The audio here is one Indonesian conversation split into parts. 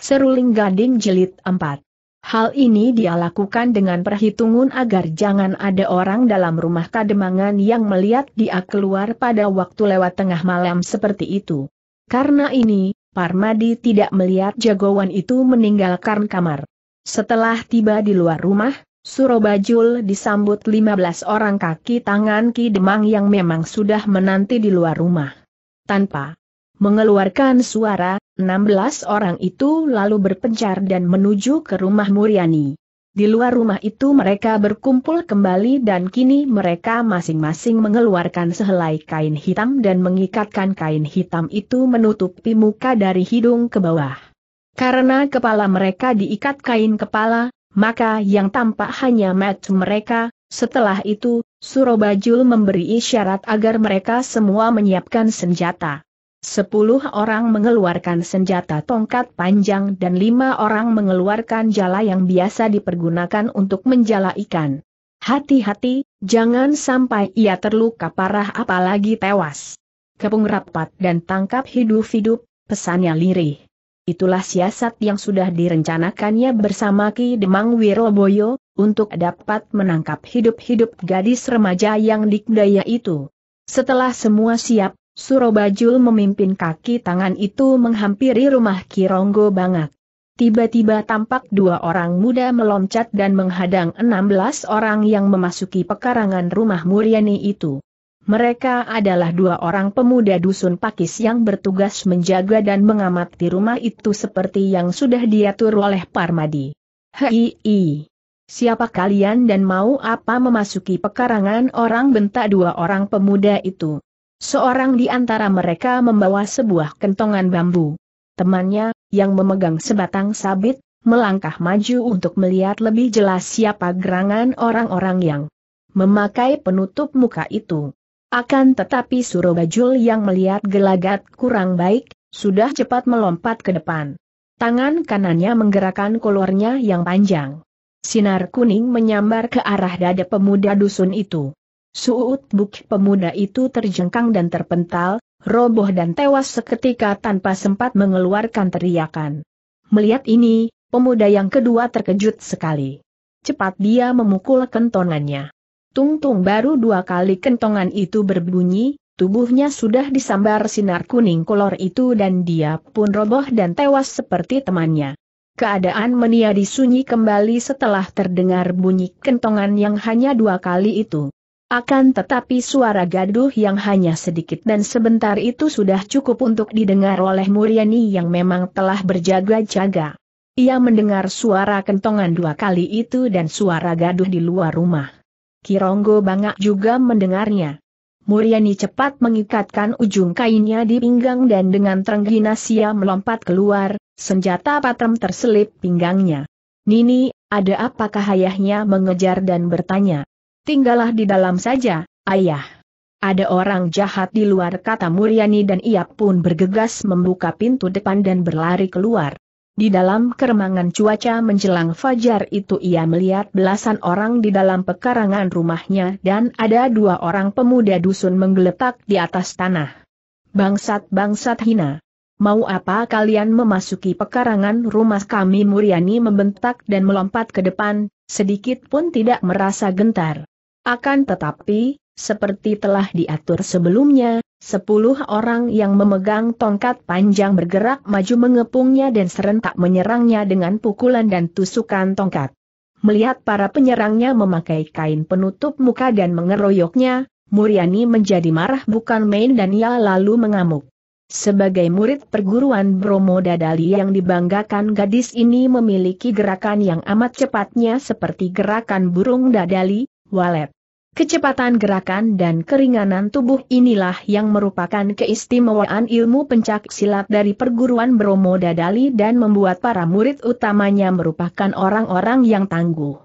Seruling Gading Jelit 4 Hal ini dia lakukan dengan perhitungan agar jangan ada orang dalam rumah kademangan yang melihat dia keluar pada waktu lewat tengah malam seperti itu. Karena ini, Parmadi tidak melihat jagoan itu meninggalkan kamar. Setelah tiba di luar rumah, Surobajul disambut 15 orang kaki tangan Ki Demang yang memang sudah menanti di luar rumah. Tanpa mengeluarkan suara, 16 orang itu lalu berpencar dan menuju ke rumah Muriani. Di luar rumah itu mereka berkumpul kembali dan kini mereka masing-masing mengeluarkan sehelai kain hitam dan mengikatkan kain hitam itu menutupi muka dari hidung ke bawah. Karena kepala mereka diikat kain kepala, maka yang tampak hanya match mereka, setelah itu, Surobajul memberi isyarat agar mereka semua menyiapkan senjata. Sepuluh orang mengeluarkan senjata tongkat panjang dan lima orang mengeluarkan jala yang biasa dipergunakan untuk menjala ikan. Hati-hati, jangan sampai ia terluka parah apalagi tewas. Kepung rapat dan tangkap hidup-hidup, pesannya lirih. Itulah siasat yang sudah direncanakannya bersama Ki Demang Wiroboyo, untuk dapat menangkap hidup-hidup gadis remaja yang dikdaya itu. Setelah semua siap, Surobajul memimpin kaki tangan itu menghampiri rumah Kironggo banget. Tiba-tiba tampak dua orang muda meloncat dan menghadang 16 orang yang memasuki pekarangan rumah Muryani itu. Mereka adalah dua orang pemuda dusun Pakis yang bertugas menjaga dan mengamati rumah itu seperti yang sudah diatur oleh Parmadi. Hei, siapa kalian dan mau apa memasuki pekarangan orang bentak dua orang pemuda itu? Seorang di antara mereka membawa sebuah kentongan bambu. Temannya, yang memegang sebatang sabit, melangkah maju untuk melihat lebih jelas siapa gerangan orang-orang yang memakai penutup muka itu. Akan tetapi Surobajul yang melihat gelagat kurang baik, sudah cepat melompat ke depan. Tangan kanannya menggerakkan kolornya yang panjang. Sinar kuning menyambar ke arah dada pemuda dusun itu. Suut Buk pemuda itu terjengkang dan terpental, roboh dan tewas seketika tanpa sempat mengeluarkan teriakan. Melihat ini, pemuda yang kedua terkejut sekali. Cepat dia memukul kentongannya. Tung-tung baru dua kali kentongan itu berbunyi, tubuhnya sudah disambar sinar kuning kolor itu dan dia pun roboh dan tewas seperti temannya. Keadaan meniadi sunyi kembali setelah terdengar bunyi kentongan yang hanya dua kali itu. Akan tetapi suara gaduh yang hanya sedikit dan sebentar itu sudah cukup untuk didengar oleh Muriani yang memang telah berjaga-jaga. Ia mendengar suara kentongan dua kali itu dan suara gaduh di luar rumah. Kironggo Bangak juga mendengarnya. Muriani cepat mengikatkan ujung kainnya di pinggang dan dengan terengginas ia melompat keluar, senjata patram terselip pinggangnya. Nini, ada apakah ayahnya mengejar dan bertanya tinggallah di dalam saja, ayah. Ada orang jahat di luar kata Muryani dan ia pun bergegas membuka pintu depan dan berlari keluar. Di dalam keremangan cuaca menjelang fajar itu ia melihat belasan orang di dalam pekarangan rumahnya dan ada dua orang pemuda dusun menggeletak di atas tanah. Bangsat-bangsat hina. Mau apa kalian memasuki pekarangan rumah kami Muryani membentak dan melompat ke depan, sedikit pun tidak merasa gentar. Akan tetapi, seperti telah diatur sebelumnya, sepuluh orang yang memegang tongkat panjang bergerak maju mengepungnya dan serentak menyerangnya dengan pukulan dan tusukan tongkat. Melihat para penyerangnya memakai kain penutup muka dan mengeroyoknya, Muriani menjadi marah bukan main dan ia lalu mengamuk. Sebagai murid perguruan Bromo Dadali yang dibanggakan gadis ini memiliki gerakan yang amat cepatnya seperti gerakan burung dadali, walet. Kecepatan gerakan dan keringanan tubuh inilah yang merupakan keistimewaan ilmu pencak silat dari perguruan Bromo Dadali dan membuat para murid utamanya merupakan orang-orang yang tangguh.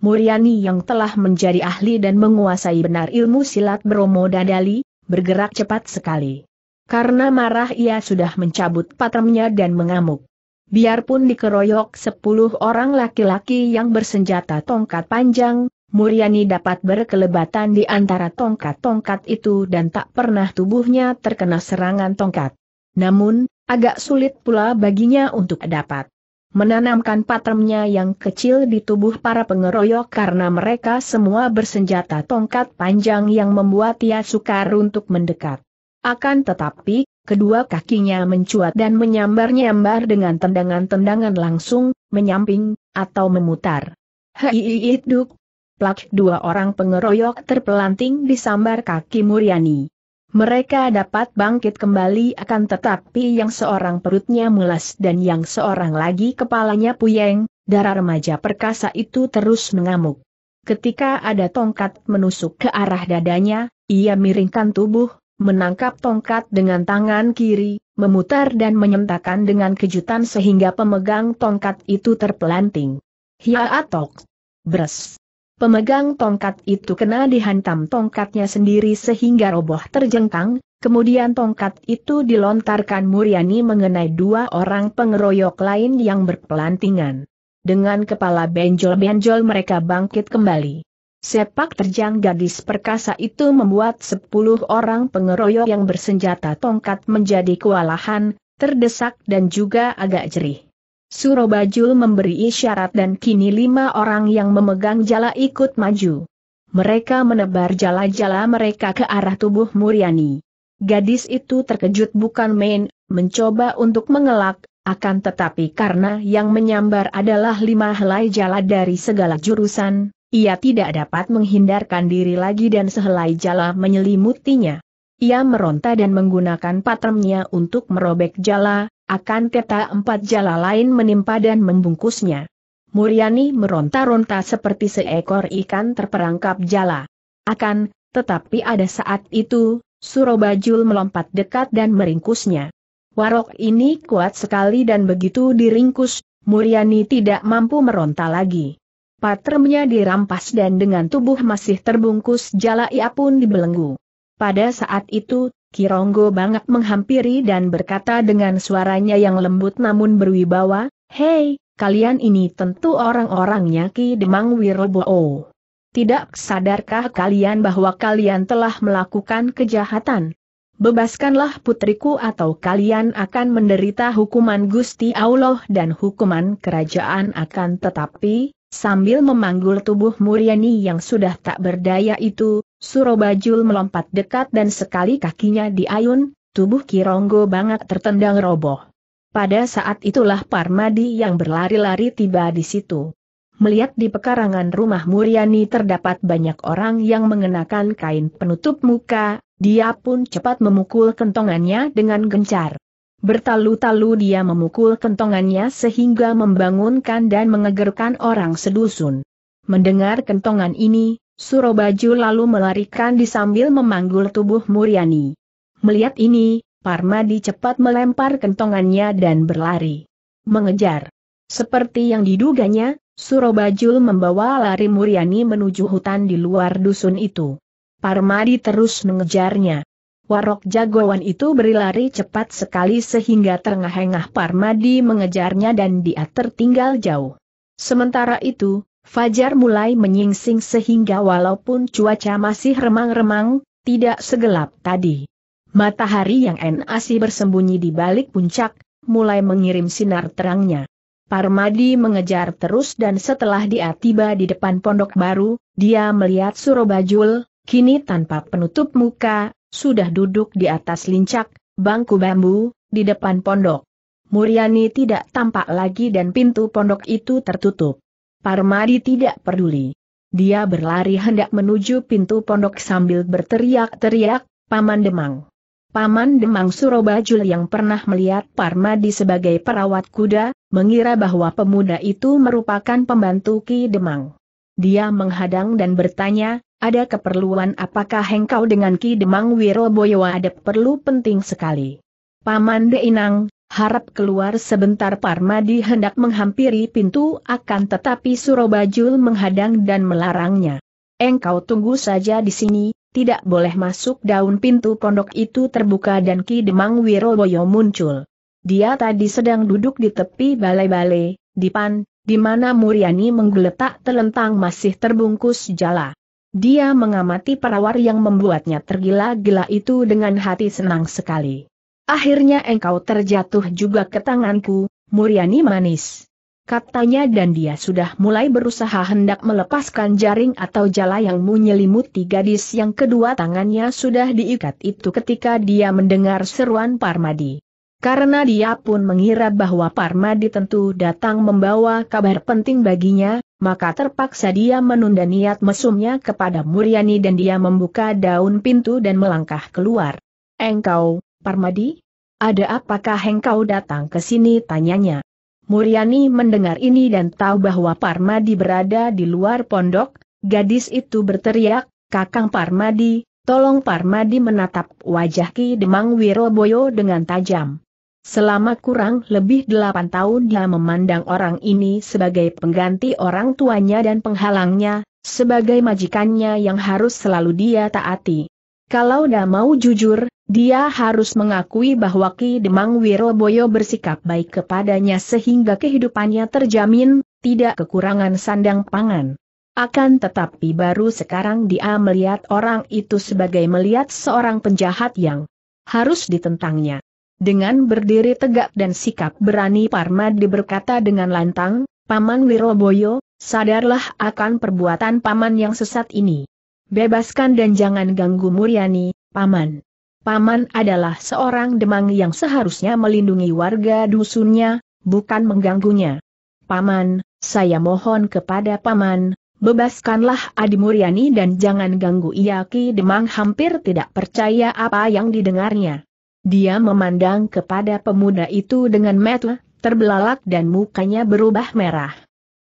Muriani yang telah menjadi ahli dan menguasai benar ilmu silat Bromo Dadali, bergerak cepat sekali. Karena marah ia sudah mencabut patemnya dan mengamuk. Biarpun dikeroyok sepuluh orang laki-laki yang bersenjata tongkat panjang, Muryani dapat berkelebatan di antara tongkat-tongkat itu dan tak pernah tubuhnya terkena serangan tongkat. Namun, agak sulit pula baginya untuk dapat menanamkan patremnya yang kecil di tubuh para pengeroyok karena mereka semua bersenjata tongkat panjang yang membuat ia sukar untuk mendekat. Akan tetapi, kedua kakinya mencuat dan menyambar-nyambar dengan tendangan-tendangan langsung, menyamping, atau memutar. Hei duk, Plak dua orang pengeroyok terpelanting di sambar kaki Muriani. Mereka dapat bangkit kembali akan tetapi yang seorang perutnya mulas dan yang seorang lagi kepalanya puyeng, darah remaja perkasa itu terus mengamuk. Ketika ada tongkat menusuk ke arah dadanya, ia miringkan tubuh, menangkap tongkat dengan tangan kiri, memutar dan menyentakan dengan kejutan sehingga pemegang tongkat itu terpelanting. Hiaatok! Bres! Pemegang tongkat itu kena dihantam tongkatnya sendiri sehingga roboh terjengkang, kemudian tongkat itu dilontarkan Muriani mengenai dua orang pengeroyok lain yang berpelantingan. Dengan kepala benjol-benjol mereka bangkit kembali. Sepak terjang gadis perkasa itu membuat sepuluh orang pengeroyok yang bersenjata tongkat menjadi kewalahan, terdesak dan juga agak jerih. Surobajul memberi isyarat dan kini lima orang yang memegang jala ikut maju. Mereka menebar jala-jala mereka ke arah tubuh Muriani. Gadis itu terkejut bukan main, mencoba untuk mengelak, akan tetapi karena yang menyambar adalah lima helai jala dari segala jurusan, ia tidak dapat menghindarkan diri lagi dan sehelai jala menyelimutinya. Ia meronta dan menggunakan patremnya untuk merobek jala, akan teta empat jala lain menimpa dan membungkusnya. Muriani meronta-ronta seperti seekor ikan terperangkap jala. Akan, tetapi ada saat itu, Surobajul melompat dekat dan meringkusnya. Warok ini kuat sekali dan begitu diringkus, Muriani tidak mampu meronta lagi. Patremnya dirampas dan dengan tubuh masih terbungkus jala ia pun dibelenggu. Pada saat itu, Kironggo banget menghampiri dan berkata dengan suaranya yang lembut namun berwibawa, Hei, kalian ini tentu orang-orangnya Ki Demang Wirobo. Tidak sadarkah kalian bahwa kalian telah melakukan kejahatan? Bebaskanlah putriku atau kalian akan menderita hukuman Gusti Allah dan hukuman kerajaan akan tetapi, sambil memanggul tubuh Muriani yang sudah tak berdaya itu, Surobajul melompat dekat dan sekali kakinya diayun, tubuh Kironggo banget tertendang roboh. Pada saat itulah Parmadi yang berlari-lari tiba di situ. Melihat di pekarangan rumah Muriani terdapat banyak orang yang mengenakan kain penutup muka, dia pun cepat memukul kentongannya dengan gencar. Bertalu-talu dia memukul kentongannya sehingga membangunkan dan mengegerkan orang sedusun. Mendengar kentongan ini, Surobaju lalu melarikan di sambil memanggul tubuh Muriani. Melihat ini, Parmadi cepat melempar kentongannya dan berlari. Mengejar. Seperti yang diduganya, Surobajul membawa lari Muriani menuju hutan di luar dusun itu. Parmadi terus mengejarnya. Warok jagoan itu berlari cepat sekali sehingga terengah-engah Parmadi mengejarnya dan dia tertinggal jauh. Sementara itu, Fajar mulai menyingsing sehingga walaupun cuaca masih remang-remang, tidak segelap tadi. Matahari yang enasi bersembunyi di balik puncak, mulai mengirim sinar terangnya. Parmadi mengejar terus dan setelah dia tiba di depan pondok baru, dia melihat Surobajul, kini tanpa penutup muka, sudah duduk di atas lincak, bangku bambu, di depan pondok. Muriani tidak tampak lagi dan pintu pondok itu tertutup. Parmadi tidak peduli. Dia berlari hendak menuju pintu pondok sambil berteriak-teriak, Paman Demang. Paman Demang Surobajul yang pernah melihat Parmadi sebagai perawat kuda, mengira bahwa pemuda itu merupakan pembantu Ki Demang. Dia menghadang dan bertanya, ada keperluan apakah hengkau dengan Ki Demang Wiroboyo ada perlu penting sekali? Paman Deinang, Harap keluar sebentar Parmadi hendak menghampiri pintu akan tetapi Surobajul menghadang dan melarangnya. Engkau tunggu saja di sini, tidak boleh masuk daun pintu pondok itu terbuka dan Ki Demang Wiroboyo muncul. Dia tadi sedang duduk di tepi balai-balai, di pan, di mana Muriani menggeletak telentang masih terbungkus jala. Dia mengamati perawar yang membuatnya tergila-gila itu dengan hati senang sekali. Akhirnya engkau terjatuh juga ke tanganku, Muriani manis. Katanya dan dia sudah mulai berusaha hendak melepaskan jaring atau jala yang menyelimuti gadis yang kedua tangannya sudah diikat itu ketika dia mendengar seruan Parmadi. Karena dia pun mengira bahwa Parmadi tentu datang membawa kabar penting baginya, maka terpaksa dia menunda niat mesumnya kepada Muriani dan dia membuka daun pintu dan melangkah keluar. Engkau, Parmadi? Ada apakah engkau datang ke sini tanyanya? Muriani mendengar ini dan tahu bahwa Parmadi berada di luar pondok, gadis itu berteriak, Kakang Parmadi, tolong Parmadi menatap wajah Ki Demang Wiroboyo dengan tajam. Selama kurang lebih delapan tahun dia memandang orang ini sebagai pengganti orang tuanya dan penghalangnya, sebagai majikannya yang harus selalu dia taati. Kalau dah mau jujur, dia harus mengakui bahwa Ki Demang Wiroboyo bersikap baik kepadanya sehingga kehidupannya terjamin, tidak kekurangan sandang pangan. Akan tetapi baru sekarang dia melihat orang itu sebagai melihat seorang penjahat yang harus ditentangnya. Dengan berdiri tegak dan sikap berani Parmadi berkata dengan lantang, Paman Wiroboyo, sadarlah akan perbuatan Paman yang sesat ini. Bebaskan dan jangan ganggu Muryani, Paman. Paman adalah seorang demang yang seharusnya melindungi warga dusunnya, bukan mengganggunya. Paman, saya mohon kepada Paman, bebaskanlah Adi Muryani dan jangan ganggu ia Ki Demang hampir tidak percaya apa yang didengarnya. Dia memandang kepada pemuda itu dengan metu, terbelalak dan mukanya berubah merah.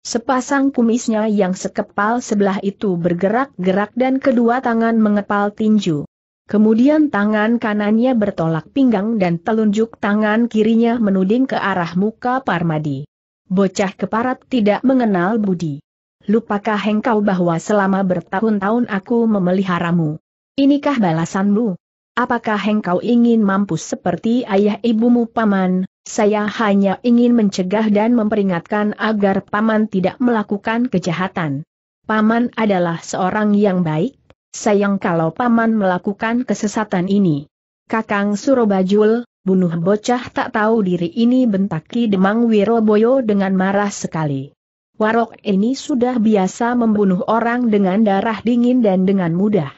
Sepasang kumisnya yang sekepal sebelah itu bergerak-gerak dan kedua tangan mengepal tinju. Kemudian tangan kanannya bertolak pinggang dan telunjuk tangan kirinya menuding ke arah muka Parmadi. Bocah keparat tidak mengenal budi. Lupakah engkau bahwa selama bertahun-tahun aku memeliharamu? Inikah balasanmu? Apakah engkau ingin mampus seperti ayah ibumu paman? Saya hanya ingin mencegah dan memperingatkan agar paman tidak melakukan kejahatan. Paman adalah seorang yang baik, sayang kalau paman melakukan kesesatan ini. Kakang Surobajul, bunuh bocah tak tahu diri ini bentak bentaki Demang Wiroboyo dengan marah sekali. Warok ini sudah biasa membunuh orang dengan darah dingin dan dengan mudah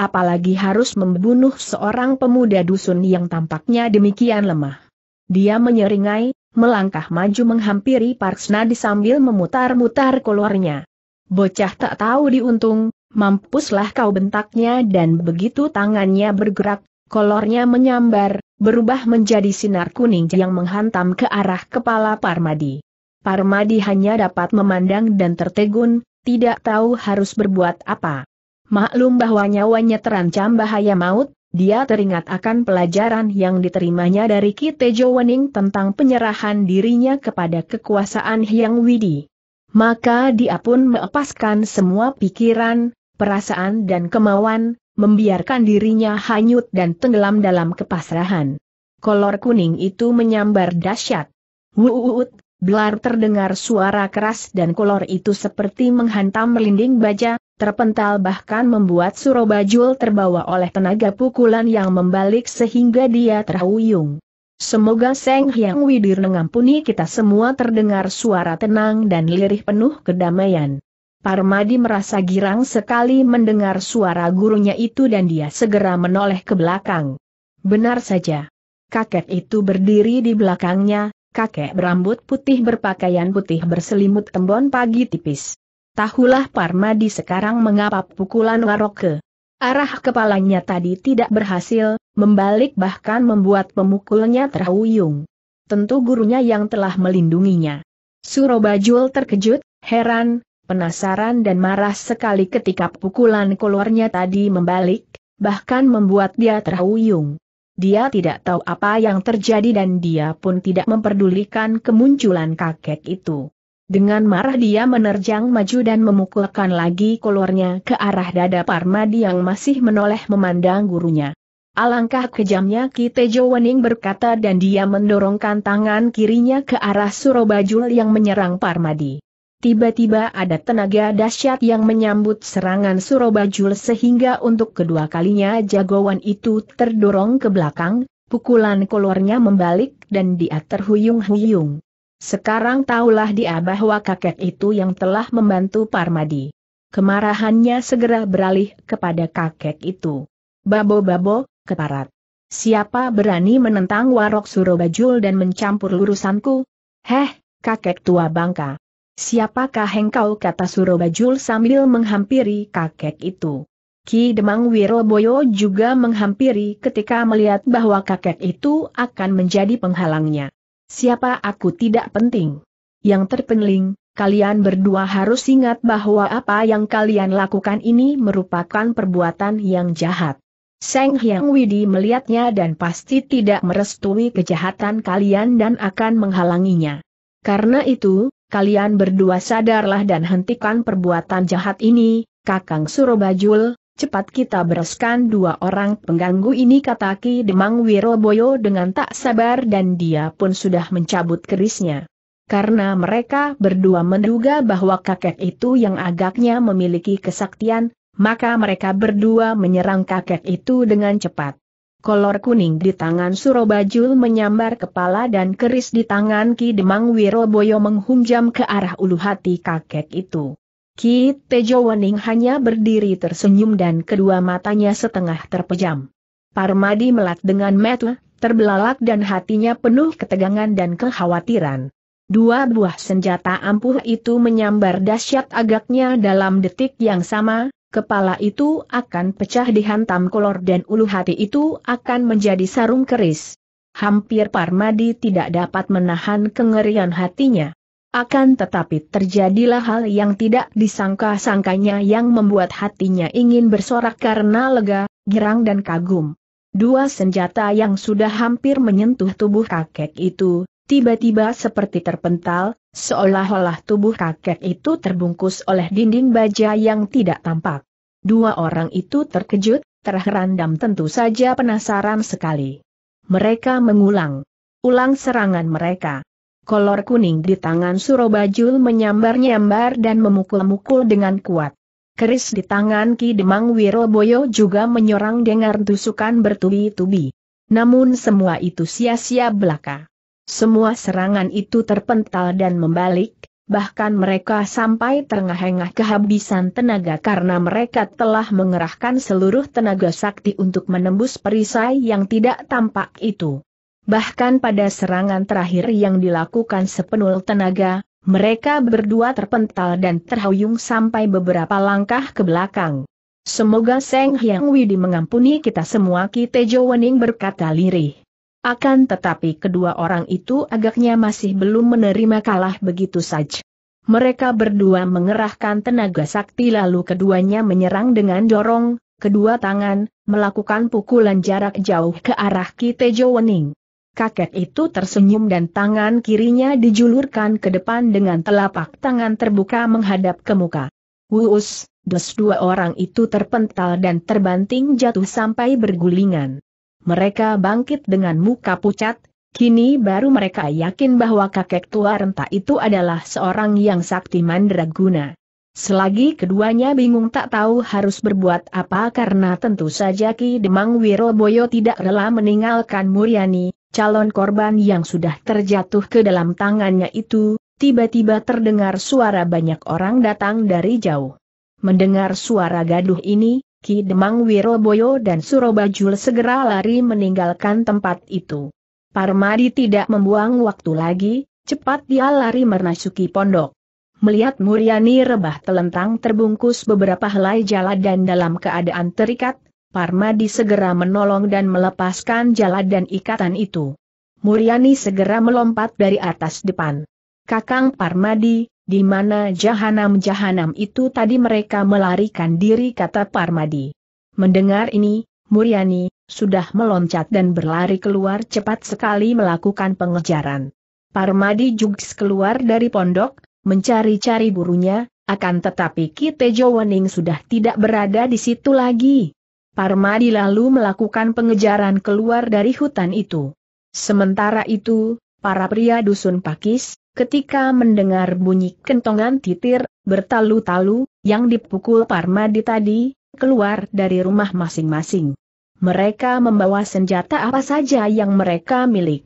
apalagi harus membunuh seorang pemuda dusun yang tampaknya demikian lemah. Dia menyeringai, melangkah maju menghampiri di sambil memutar-mutar kolornya. Bocah tak tahu diuntung, mampuslah kau bentaknya dan begitu tangannya bergerak, kolornya menyambar, berubah menjadi sinar kuning yang menghantam ke arah kepala Parmadi. Parmadi hanya dapat memandang dan tertegun, tidak tahu harus berbuat apa. Maklum bahwa nyawanya terancam bahaya maut, dia teringat akan pelajaran yang diterimanya dari Kitejo Wening tentang penyerahan dirinya kepada kekuasaan Hyang Widi. Maka dia pun melepaskan semua pikiran, perasaan dan kemauan, membiarkan dirinya hanyut dan tenggelam dalam kepasrahan. Kolor kuning itu menyambar dahsyat. Wuut, Blar terdengar suara keras dan kolor itu seperti menghantam melinding baja, terpental bahkan membuat Surobajul terbawa oleh tenaga pukulan yang membalik sehingga dia terhuyung. Semoga Seng Hyang Widir mengampuni kita semua terdengar suara tenang dan lirih penuh kedamaian. Parmadi merasa girang sekali mendengar suara gurunya itu dan dia segera menoleh ke belakang. Benar saja. Kakek itu berdiri di belakangnya, kakek berambut putih berpakaian putih berselimut tembon pagi tipis. Tahulah Parmadi sekarang mengapa pukulan Waroke. Arah kepalanya tadi tidak berhasil, membalik bahkan membuat pemukulnya terhuyung. Tentu gurunya yang telah melindunginya. Surobajul terkejut, heran, penasaran dan marah sekali ketika pukulan keluarnya tadi membalik, bahkan membuat dia terhuyung. Dia tidak tahu apa yang terjadi dan dia pun tidak memperdulikan kemunculan kakek itu. Dengan marah dia menerjang maju dan memukulkan lagi kolornya ke arah dada Parmadi yang masih menoleh memandang gurunya. Alangkah kejamnya Kitejo Wening berkata dan dia mendorongkan tangan kirinya ke arah Surobajul yang menyerang Parmadi. Tiba-tiba ada tenaga dahsyat yang menyambut serangan Surobajul sehingga untuk kedua kalinya jagoan itu terdorong ke belakang, pukulan kolornya membalik dan dia terhuyung-huyung. Sekarang tahulah dia bahwa kakek itu yang telah membantu Parmadi. Kemarahannya segera beralih kepada kakek itu. Babo-babo, keparat. Siapa berani menentang warok Surobajul dan mencampur lurusanku? Heh, kakek tua bangka. Siapakah engkau kata Surobajul sambil menghampiri kakek itu? Ki Demang Wiroboyo juga menghampiri ketika melihat bahwa kakek itu akan menjadi penghalangnya. Siapa aku tidak penting. Yang terpenting, kalian berdua harus ingat bahwa apa yang kalian lakukan ini merupakan perbuatan yang jahat. Seng Hyang Widi melihatnya dan pasti tidak merestui kejahatan kalian dan akan menghalanginya. Karena itu, kalian berdua sadarlah dan hentikan perbuatan jahat ini, Kakang Surobajul, Cepat kita bereskan dua orang pengganggu ini kata Ki Demang Wiroboyo dengan tak sabar dan dia pun sudah mencabut kerisnya. Karena mereka berdua menduga bahwa kakek itu yang agaknya memiliki kesaktian, maka mereka berdua menyerang kakek itu dengan cepat. Kolor kuning di tangan Surobajul menyambar kepala dan keris di tangan Ki Demang Wiroboyo menghunjam ke arah ulu hati kakek itu. Ki Tejo Wening hanya berdiri tersenyum dan kedua matanya setengah terpejam. Parmadi melat dengan metu, terbelalak dan hatinya penuh ketegangan dan kekhawatiran. Dua buah senjata ampuh itu menyambar dahsyat agaknya dalam detik yang sama, kepala itu akan pecah dihantam kolor dan ulu hati itu akan menjadi sarung keris. Hampir Parmadi tidak dapat menahan kengerian hatinya. Akan tetapi terjadilah hal yang tidak disangka-sangkanya yang membuat hatinya ingin bersorak karena lega, girang dan kagum. Dua senjata yang sudah hampir menyentuh tubuh kakek itu, tiba-tiba seperti terpental, seolah-olah tubuh kakek itu terbungkus oleh dinding baja yang tidak tampak. Dua orang itu terkejut, terheran dan tentu saja penasaran sekali. Mereka mengulang. Ulang serangan mereka kolor kuning di tangan Surobajul menyambar-nyambar dan memukul-mukul dengan kuat. Keris di tangan Ki Demang Wiroboyo juga menyerang dengar tusukan bertubi-tubi. Namun semua itu sia-sia belaka. Semua serangan itu terpental dan membalik, bahkan mereka sampai terengah-engah kehabisan tenaga karena mereka telah mengerahkan seluruh tenaga sakti untuk menembus perisai yang tidak tampak itu. Bahkan pada serangan terakhir yang dilakukan sepenuh tenaga, mereka berdua terpental dan terhuyung sampai beberapa langkah ke belakang. Semoga Seng Hyang Widi mengampuni kita semua Kitejo Wening berkata lirih. Akan tetapi kedua orang itu agaknya masih belum menerima kalah begitu saja. Mereka berdua mengerahkan tenaga sakti lalu keduanya menyerang dengan dorong, kedua tangan, melakukan pukulan jarak jauh ke arah Kitejo Wening kakek itu tersenyum dan tangan kirinya dijulurkan ke depan dengan telapak tangan terbuka menghadap ke muka. Wuus, dos dua orang itu terpental dan terbanting jatuh sampai bergulingan. Mereka bangkit dengan muka pucat, kini baru mereka yakin bahwa kakek tua renta itu adalah seorang yang sakti mandraguna. Selagi keduanya bingung tak tahu harus berbuat apa karena tentu saja Ki Demang Wiroboyo tidak rela meninggalkan Muryani, calon korban yang sudah terjatuh ke dalam tangannya itu, tiba-tiba terdengar suara banyak orang datang dari jauh. Mendengar suara gaduh ini, Ki Demang Wiroboyo dan Surobajul segera lari meninggalkan tempat itu. Parmadi tidak membuang waktu lagi, cepat dia lari merasuki pondok. Melihat Muriani rebah telentang terbungkus beberapa helai jala dan dalam keadaan terikat, Parmadi segera menolong dan melepaskan jala dan ikatan itu. Muriani segera melompat dari atas depan. Kakang Parmadi, di mana jahanam-jahanam itu tadi mereka melarikan diri kata Parmadi. Mendengar ini, Muriani sudah meloncat dan berlari keluar cepat sekali melakukan pengejaran. Parmadi juga keluar dari pondok, mencari-cari burunya, akan tetapi Kitejo Wening sudah tidak berada di situ lagi. Parmadi lalu melakukan pengejaran keluar dari hutan itu. Sementara itu, para pria dusun Pakis, ketika mendengar bunyi kentongan titir, bertalu-talu, yang dipukul Parmadi tadi, keluar dari rumah masing-masing. Mereka membawa senjata apa saja yang mereka milik.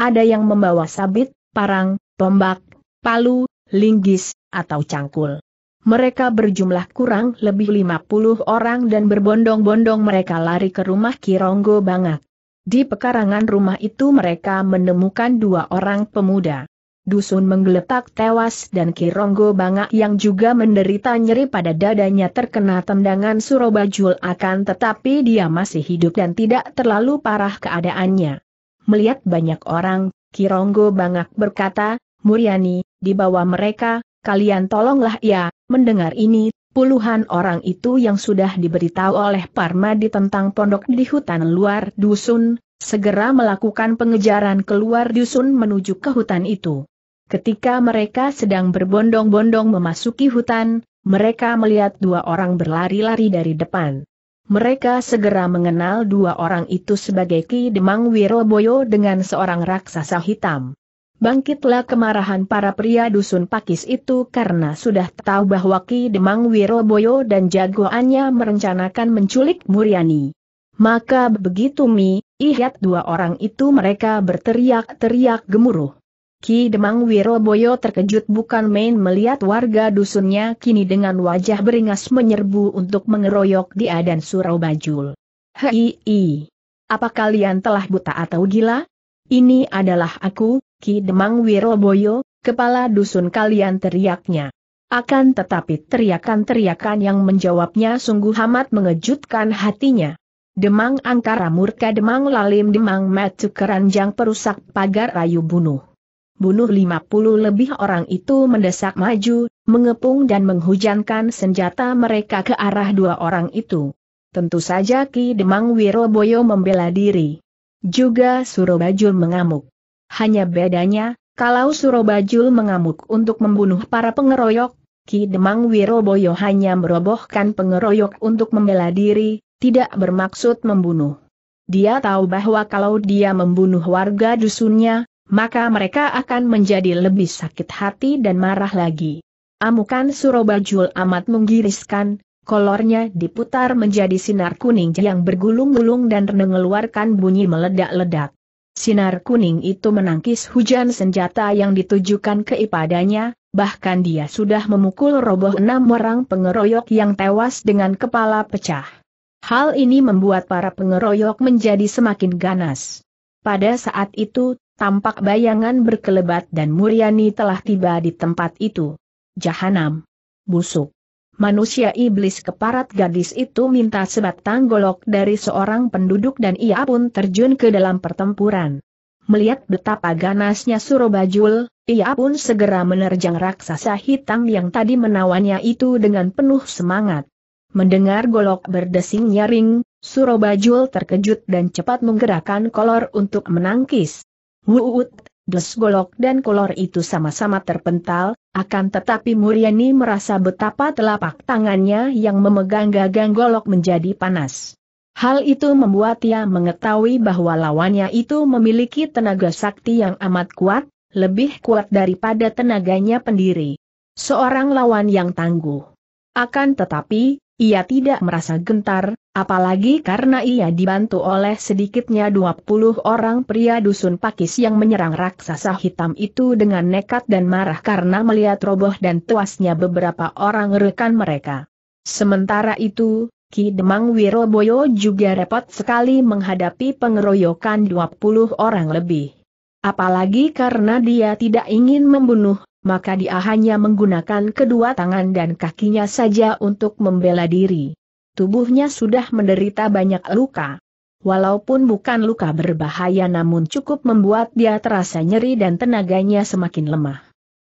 Ada yang membawa sabit, parang, tombak, palu, linggis, atau cangkul mereka berjumlah kurang lebih 50 orang dan berbondong-bondong mereka lari ke rumah Kironggo Bangak. Di pekarangan rumah itu mereka menemukan dua orang pemuda. Dusun menggeletak tewas dan Kironggo Bangak yang juga menderita nyeri pada dadanya terkena tendangan Surobajul akan tetapi dia masih hidup dan tidak terlalu parah keadaannya. Melihat banyak orang, Kironggo Bangak berkata, Muriani, di bawah mereka, kalian tolonglah ya. Mendengar ini, puluhan orang itu yang sudah diberitahu oleh Parmadi tentang pondok di hutan luar dusun, segera melakukan pengejaran keluar dusun menuju ke hutan itu. Ketika mereka sedang berbondong-bondong memasuki hutan, mereka melihat dua orang berlari-lari dari depan. Mereka segera mengenal dua orang itu sebagai Ki Demang Wiroboyo dengan seorang raksasa hitam. Bangkitlah kemarahan para pria dusun Pakis itu karena sudah tahu bahwa Ki Demang Wiroboyo dan jagoannya merencanakan menculik Muriani. Maka begitu mi, ihat dua orang itu mereka berteriak-teriak gemuruh. Ki Demang Wiroboyo terkejut bukan main melihat warga dusunnya kini dengan wajah beringas menyerbu untuk mengeroyok dia dan surau bajul. Hei, apa kalian telah buta atau gila? Ini adalah aku, Ki Demang Wiroboyo, kepala dusun kalian teriaknya. Akan tetapi teriakan-teriakan yang menjawabnya sungguh amat mengejutkan hatinya. Demang angkara murka demang lalim demang metu keranjang perusak pagar rayu bunuh. Bunuh 50 lebih orang itu mendesak maju, mengepung dan menghujankan senjata mereka ke arah dua orang itu. Tentu saja Ki Demang Wiroboyo membela diri. Juga Surabajul mengamuk. Hanya bedanya, kalau Surobajul mengamuk untuk membunuh para pengeroyok, Ki Demang Wiroboyo hanya merobohkan pengeroyok untuk membela diri, tidak bermaksud membunuh. Dia tahu bahwa kalau dia membunuh warga dusunnya, maka mereka akan menjadi lebih sakit hati dan marah lagi. Amukan Surobajul amat menggiriskan, kolornya diputar menjadi sinar kuning yang bergulung-gulung dan mengeluarkan bunyi meledak-ledak. Sinar kuning itu menangkis hujan senjata yang ditujukan keipadanya, bahkan dia sudah memukul roboh enam orang pengeroyok yang tewas dengan kepala pecah. Hal ini membuat para pengeroyok menjadi semakin ganas. Pada saat itu, tampak bayangan berkelebat dan Muriani telah tiba di tempat itu. Jahanam. Busuk manusia iblis keparat gadis itu minta sebatang golok dari seorang penduduk dan ia pun terjun ke dalam pertempuran. Melihat betapa ganasnya Surobajul, ia pun segera menerjang raksasa hitam yang tadi menawannya itu dengan penuh semangat. Mendengar golok berdesing nyaring, Surobajul terkejut dan cepat menggerakkan kolor untuk menangkis. Wuut, Des Golok dan Kolor itu sama-sama terpental, akan tetapi Muriani merasa betapa telapak tangannya yang memegang gagang Golok menjadi panas. Hal itu membuat ia mengetahui bahwa lawannya itu memiliki tenaga sakti yang amat kuat, lebih kuat daripada tenaganya pendiri. Seorang lawan yang tangguh. Akan tetapi, ia tidak merasa gentar, Apalagi karena ia dibantu oleh sedikitnya 20 orang pria dusun pakis yang menyerang raksasa hitam itu dengan nekat dan marah karena melihat roboh dan tuasnya beberapa orang rekan mereka. Sementara itu, Ki Demang Wiroboyo juga repot sekali menghadapi pengeroyokan 20 orang lebih. Apalagi karena dia tidak ingin membunuh, maka dia hanya menggunakan kedua tangan dan kakinya saja untuk membela diri. Tubuhnya sudah menderita banyak luka. Walaupun bukan luka berbahaya namun cukup membuat dia terasa nyeri dan tenaganya semakin lemah.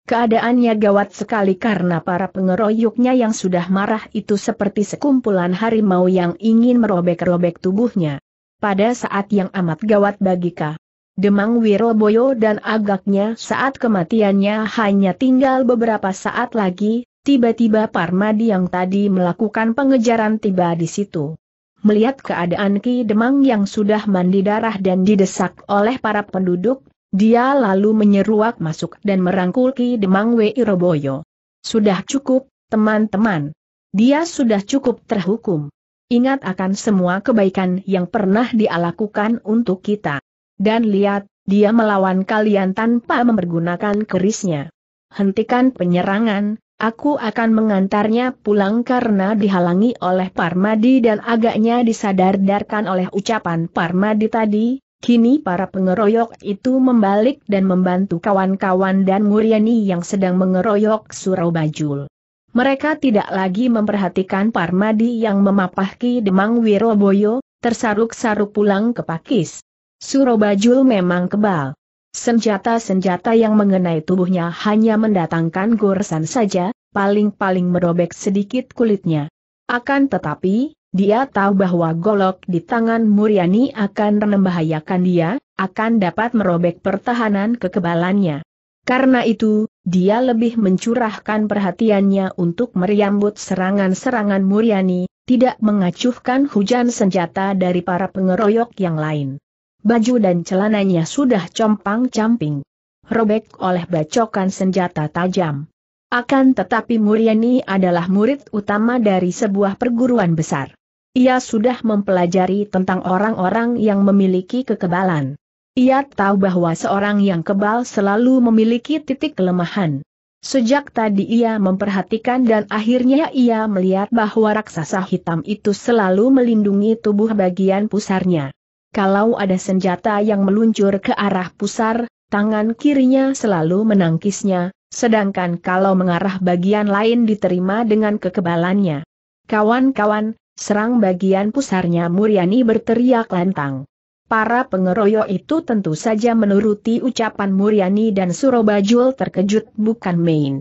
Keadaannya gawat sekali karena para pengeroyoknya yang sudah marah itu seperti sekumpulan harimau yang ingin merobek-robek tubuhnya. Pada saat yang amat gawat bagi Ka, Demang Wiroboyo dan agaknya saat kematiannya hanya tinggal beberapa saat lagi, Tiba-tiba Parmadi yang tadi melakukan pengejaran tiba di situ. Melihat keadaan Ki Demang yang sudah mandi darah dan didesak oleh para penduduk, dia lalu menyeruak masuk dan merangkul Ki Demang Wiroboyo. Sudah cukup, teman-teman. Dia sudah cukup terhukum. Ingat akan semua kebaikan yang pernah dia lakukan untuk kita. Dan lihat, dia melawan kalian tanpa mempergunakan kerisnya. Hentikan penyerangan, Aku akan mengantarnya pulang karena dihalangi oleh Parmadi dan agaknya disadarkan oleh ucapan Parmadi tadi, kini para pengeroyok itu membalik dan membantu kawan-kawan dan Muriani yang sedang mengeroyok surau bajul. Mereka tidak lagi memperhatikan Parmadi yang memapahki Demang Wiroboyo, tersaruk-saruk pulang ke Pakis. Surau bajul memang kebal. Senjata-senjata yang mengenai tubuhnya hanya mendatangkan goresan saja, paling-paling merobek sedikit kulitnya. Akan tetapi, dia tahu bahwa golok di tangan Muriani akan membahayakan dia, akan dapat merobek pertahanan kekebalannya. Karena itu, dia lebih mencurahkan perhatiannya untuk meriambut serangan-serangan Muriani, tidak mengacuhkan hujan senjata dari para pengeroyok yang lain. Baju dan celananya sudah compang-camping. Robek oleh bacokan senjata tajam. Akan tetapi Muriani adalah murid utama dari sebuah perguruan besar. Ia sudah mempelajari tentang orang-orang yang memiliki kekebalan. Ia tahu bahwa seorang yang kebal selalu memiliki titik kelemahan. Sejak tadi ia memperhatikan dan akhirnya ia melihat bahwa raksasa hitam itu selalu melindungi tubuh bagian pusarnya. Kalau ada senjata yang meluncur ke arah pusar, tangan kirinya selalu menangkisnya, sedangkan kalau mengarah bagian lain diterima dengan kekebalannya. Kawan-kawan, serang bagian pusarnya Muriani berteriak lantang. Para pengeroyok itu tentu saja menuruti ucapan Muriani dan Surobajul terkejut bukan main.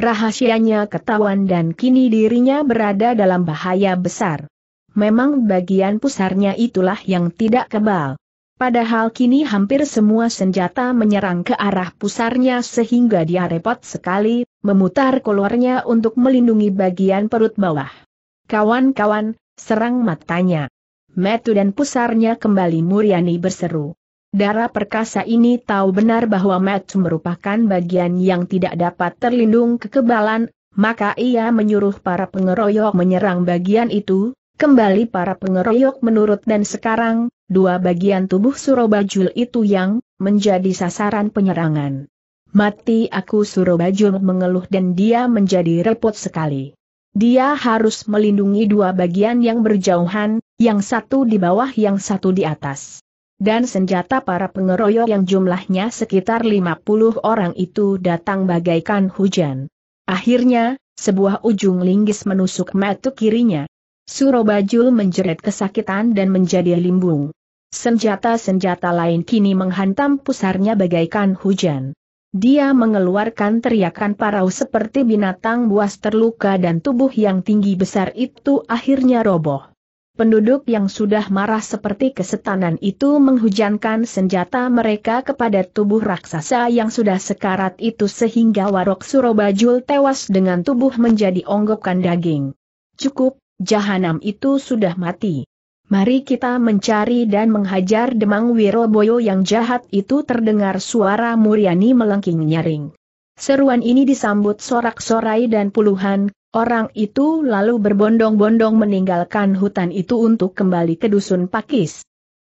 Rahasianya ketahuan dan kini dirinya berada dalam bahaya besar memang bagian pusarnya itulah yang tidak kebal. Padahal kini hampir semua senjata menyerang ke arah pusarnya sehingga dia repot sekali, memutar kolornya untuk melindungi bagian perut bawah. Kawan-kawan, serang matanya. Metu dan pusarnya kembali Muriani berseru. Darah perkasa ini tahu benar bahwa Metu merupakan bagian yang tidak dapat terlindung kekebalan, maka ia menyuruh para pengeroyok menyerang bagian itu, Kembali para pengeroyok menurut dan sekarang, dua bagian tubuh Surobajul itu yang menjadi sasaran penyerangan. Mati aku Surobajul mengeluh dan dia menjadi repot sekali. Dia harus melindungi dua bagian yang berjauhan, yang satu di bawah yang satu di atas. Dan senjata para pengeroyok yang jumlahnya sekitar 50 orang itu datang bagaikan hujan. Akhirnya, sebuah ujung linggis menusuk matuk kirinya, Surobajul menjerit kesakitan dan menjadi limbung. Senjata-senjata lain kini menghantam pusarnya bagaikan hujan. Dia mengeluarkan teriakan parau seperti binatang buas terluka dan tubuh yang tinggi besar itu akhirnya roboh. Penduduk yang sudah marah seperti kesetanan itu menghujankan senjata mereka kepada tubuh raksasa yang sudah sekarat itu sehingga Warok Surobajul tewas dengan tubuh menjadi onggokan daging. Cukup, jahanam itu sudah mati. Mari kita mencari dan menghajar Demang Wiroboyo yang jahat itu terdengar suara Muriani melengking nyaring. Seruan ini disambut sorak-sorai dan puluhan, orang itu lalu berbondong-bondong meninggalkan hutan itu untuk kembali ke dusun Pakis.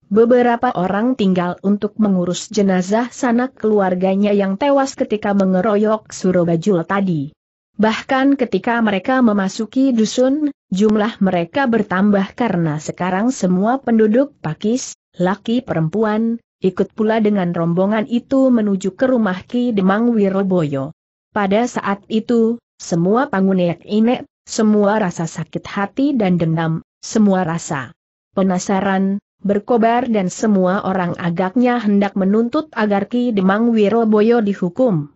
Beberapa orang tinggal untuk mengurus jenazah sanak keluarganya yang tewas ketika mengeroyok Surabajul tadi. Bahkan ketika mereka memasuki dusun, jumlah mereka bertambah karena sekarang semua penduduk Pakis, laki perempuan, ikut pula dengan rombongan itu menuju ke rumah Ki Demang Wiroboyo. Pada saat itu, semua panguniak inek, semua rasa sakit hati dan dendam, semua rasa penasaran, berkobar dan semua orang agaknya hendak menuntut agar Ki Demang Wiroboyo dihukum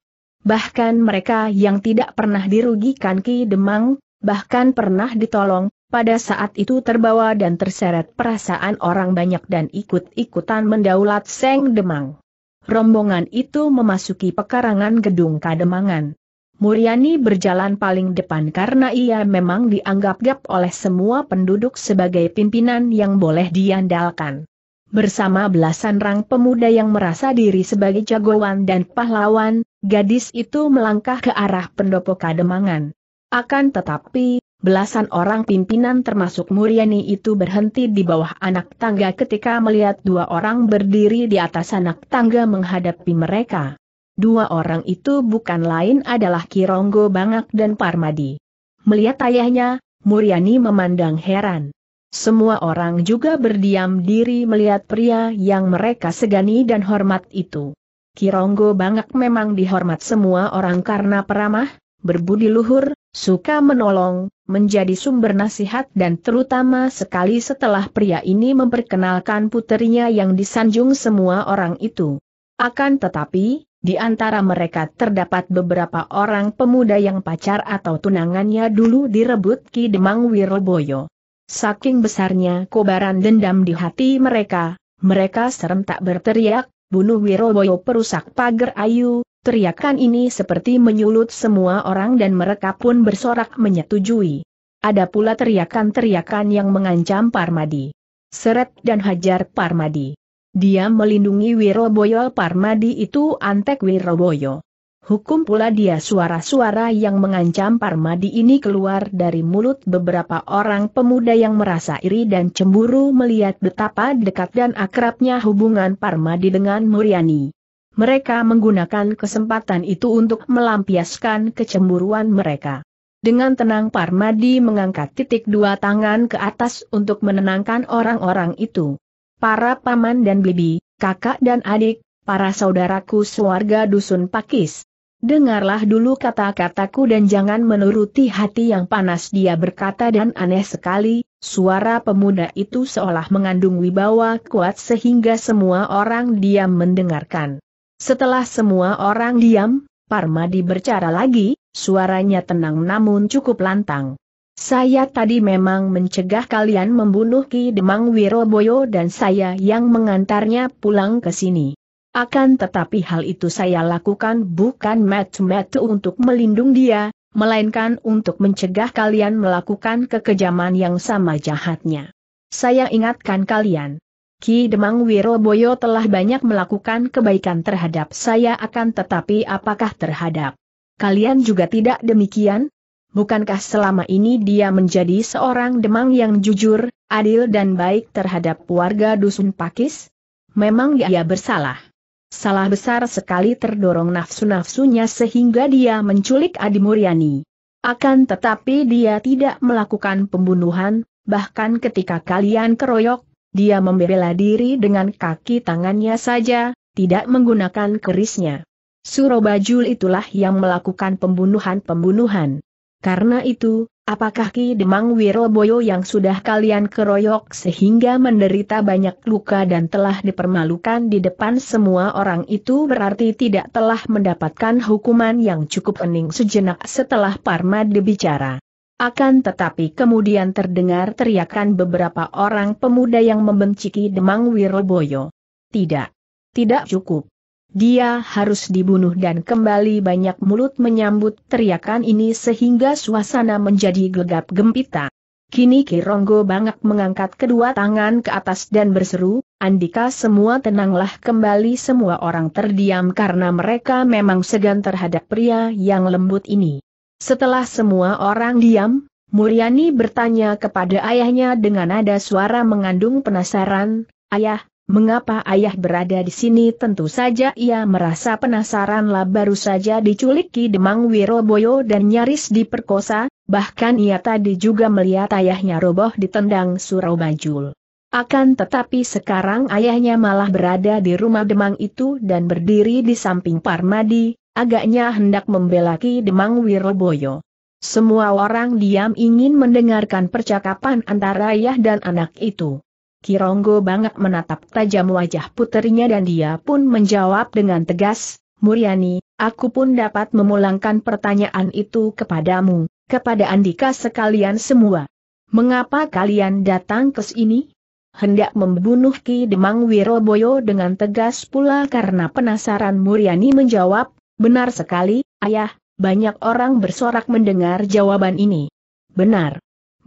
bahkan mereka yang tidak pernah dirugikan Ki Demang, bahkan pernah ditolong, pada saat itu terbawa dan terseret perasaan orang banyak dan ikut-ikutan mendaulat Seng Demang. Rombongan itu memasuki pekarangan gedung Kademangan. Muriani berjalan paling depan karena ia memang dianggap gap oleh semua penduduk sebagai pimpinan yang boleh diandalkan. Bersama belasan rang pemuda yang merasa diri sebagai jagoan dan pahlawan, gadis itu melangkah ke arah pendopo kademangan. Akan tetapi, belasan orang pimpinan termasuk Muriani itu berhenti di bawah anak tangga ketika melihat dua orang berdiri di atas anak tangga menghadapi mereka. Dua orang itu bukan lain adalah Kironggo Bangak dan Parmadi. Melihat ayahnya, Muriani memandang heran. Semua orang juga berdiam diri melihat pria yang mereka segani dan hormat itu. Kironggo Bangak memang dihormat semua orang karena peramah, berbudi luhur, suka menolong, menjadi sumber nasihat dan terutama sekali setelah pria ini memperkenalkan putrinya yang disanjung semua orang itu. Akan tetapi, di antara mereka terdapat beberapa orang pemuda yang pacar atau tunangannya dulu direbut Ki Demang Wirboyo. Saking besarnya kobaran dendam di hati mereka, mereka serentak berteriak, bunuh Wiroboyo perusak pagar ayu, teriakan ini seperti menyulut semua orang dan mereka pun bersorak menyetujui. Ada pula teriakan-teriakan yang mengancam Parmadi. Seret dan hajar Parmadi. Dia melindungi Wiroboyo Parmadi itu antek Wiroboyo. Hukum pula dia suara-suara yang mengancam Parmadi ini keluar dari mulut beberapa orang pemuda yang merasa iri dan cemburu melihat betapa dekat dan akrabnya hubungan Parmadi dengan Muriani. Mereka menggunakan kesempatan itu untuk melampiaskan kecemburuan mereka. Dengan tenang Parmadi mengangkat titik dua tangan ke atas untuk menenangkan orang-orang itu. Para paman dan bibi, kakak dan adik, para saudaraku sewarga dusun Pakis, Dengarlah dulu kata-kataku dan jangan menuruti hati yang panas dia berkata dan aneh sekali, suara pemuda itu seolah mengandung wibawa kuat sehingga semua orang diam mendengarkan. Setelah semua orang diam, Parmadi bercara lagi, suaranya tenang namun cukup lantang. Saya tadi memang mencegah kalian membunuh Ki Demang Wiroboyo dan saya yang mengantarnya pulang ke sini. Akan tetapi hal itu saya lakukan bukan metu-metu untuk melindung dia, melainkan untuk mencegah kalian melakukan kekejaman yang sama jahatnya. Saya ingatkan kalian, Ki Demang Wiroboyo telah banyak melakukan kebaikan terhadap saya akan tetapi apakah terhadap kalian juga tidak demikian? Bukankah selama ini dia menjadi seorang demang yang jujur, adil dan baik terhadap warga Dusun Pakis? Memang ia bersalah salah besar sekali terdorong nafsu-nafsunya sehingga dia menculik Adi Muryani. Akan tetapi dia tidak melakukan pembunuhan, bahkan ketika kalian keroyok, dia membela diri dengan kaki tangannya saja, tidak menggunakan kerisnya. Surobajul itulah yang melakukan pembunuhan-pembunuhan. Karena itu, Apakah Ki Demang Wiroboyo yang sudah kalian keroyok sehingga menderita banyak luka dan telah dipermalukan di depan semua orang itu berarti tidak telah mendapatkan hukuman yang cukup ening sejenak setelah Parmad dibicara. Akan tetapi kemudian terdengar teriakan beberapa orang pemuda yang membenci Ki Demang Wiroboyo. Tidak. Tidak cukup dia harus dibunuh dan kembali banyak mulut menyambut teriakan ini sehingga suasana menjadi gegap gempita. Kini Kironggo Bangak mengangkat kedua tangan ke atas dan berseru, Andika semua tenanglah kembali semua orang terdiam karena mereka memang segan terhadap pria yang lembut ini. Setelah semua orang diam, Mulyani bertanya kepada ayahnya dengan nada suara mengandung penasaran, Ayah, Mengapa ayah berada di sini tentu saja ia merasa penasaran lah baru saja diculik Ki Demang Wiroboyo dan nyaris diperkosa, bahkan ia tadi juga melihat ayahnya roboh ditendang surau bajul. Akan tetapi sekarang ayahnya malah berada di rumah Demang itu dan berdiri di samping Parmadi, agaknya hendak membela Ki Demang Wiroboyo. Semua orang diam ingin mendengarkan percakapan antara ayah dan anak itu. Kironggo banget menatap tajam wajah puterinya dan dia pun menjawab dengan tegas, Muryani, aku pun dapat memulangkan pertanyaan itu kepadamu, kepada Andika sekalian semua. Mengapa kalian datang ke sini? Hendak membunuh Ki Demang Wiroboyo dengan tegas pula karena penasaran Muryani menjawab, benar sekali, ayah, banyak orang bersorak mendengar jawaban ini. Benar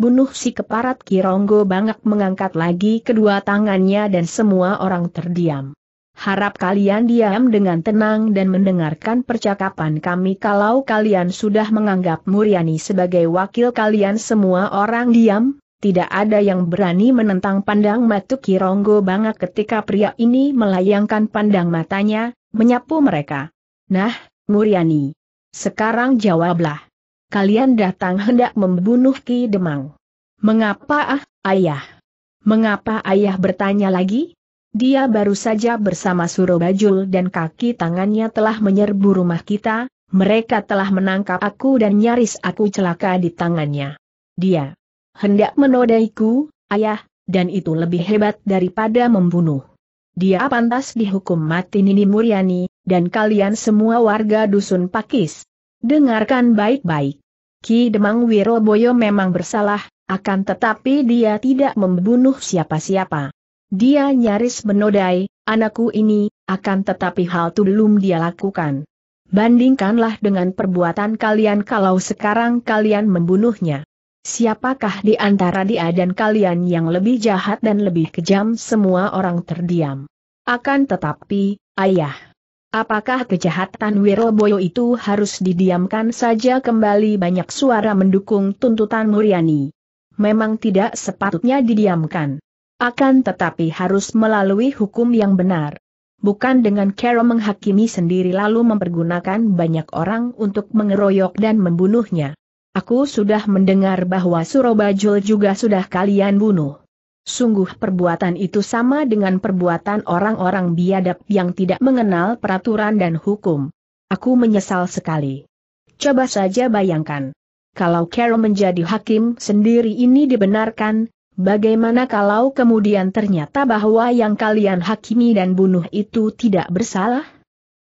bunuh si keparat Kironggo Bangak mengangkat lagi kedua tangannya dan semua orang terdiam. Harap kalian diam dengan tenang dan mendengarkan percakapan kami kalau kalian sudah menganggap Muriani sebagai wakil kalian semua orang diam, tidak ada yang berani menentang pandang mata Kironggo Bangak ketika pria ini melayangkan pandang matanya, menyapu mereka. Nah, Muriani. Sekarang jawablah kalian datang hendak membunuh Ki Demang. Mengapa ah, ayah? Mengapa ayah bertanya lagi? Dia baru saja bersama Surobajul dan kaki tangannya telah menyerbu rumah kita, mereka telah menangkap aku dan nyaris aku celaka di tangannya. Dia hendak menodaiku, ayah, dan itu lebih hebat daripada membunuh. Dia pantas dihukum mati Nini Muryani, dan kalian semua warga dusun Pakis. Dengarkan baik-baik. Ki Demang Wiroboyo memang bersalah, akan tetapi dia tidak membunuh siapa-siapa. Dia nyaris menodai, anakku ini, akan tetapi hal itu belum dia lakukan. Bandingkanlah dengan perbuatan kalian kalau sekarang kalian membunuhnya. Siapakah di antara dia dan kalian yang lebih jahat dan lebih kejam semua orang terdiam? Akan tetapi, ayah, Apakah kejahatan Wiroboyo itu harus didiamkan saja kembali banyak suara mendukung tuntutan Muryani? Memang tidak sepatutnya didiamkan. Akan tetapi harus melalui hukum yang benar. Bukan dengan cara menghakimi sendiri lalu mempergunakan banyak orang untuk mengeroyok dan membunuhnya. Aku sudah mendengar bahwa Surabajul juga sudah kalian bunuh. Sungguh perbuatan itu sama dengan perbuatan orang-orang biadab yang tidak mengenal peraturan dan hukum. Aku menyesal sekali. Coba saja bayangkan. Kalau Carol menjadi hakim sendiri ini dibenarkan, bagaimana kalau kemudian ternyata bahwa yang kalian hakimi dan bunuh itu tidak bersalah?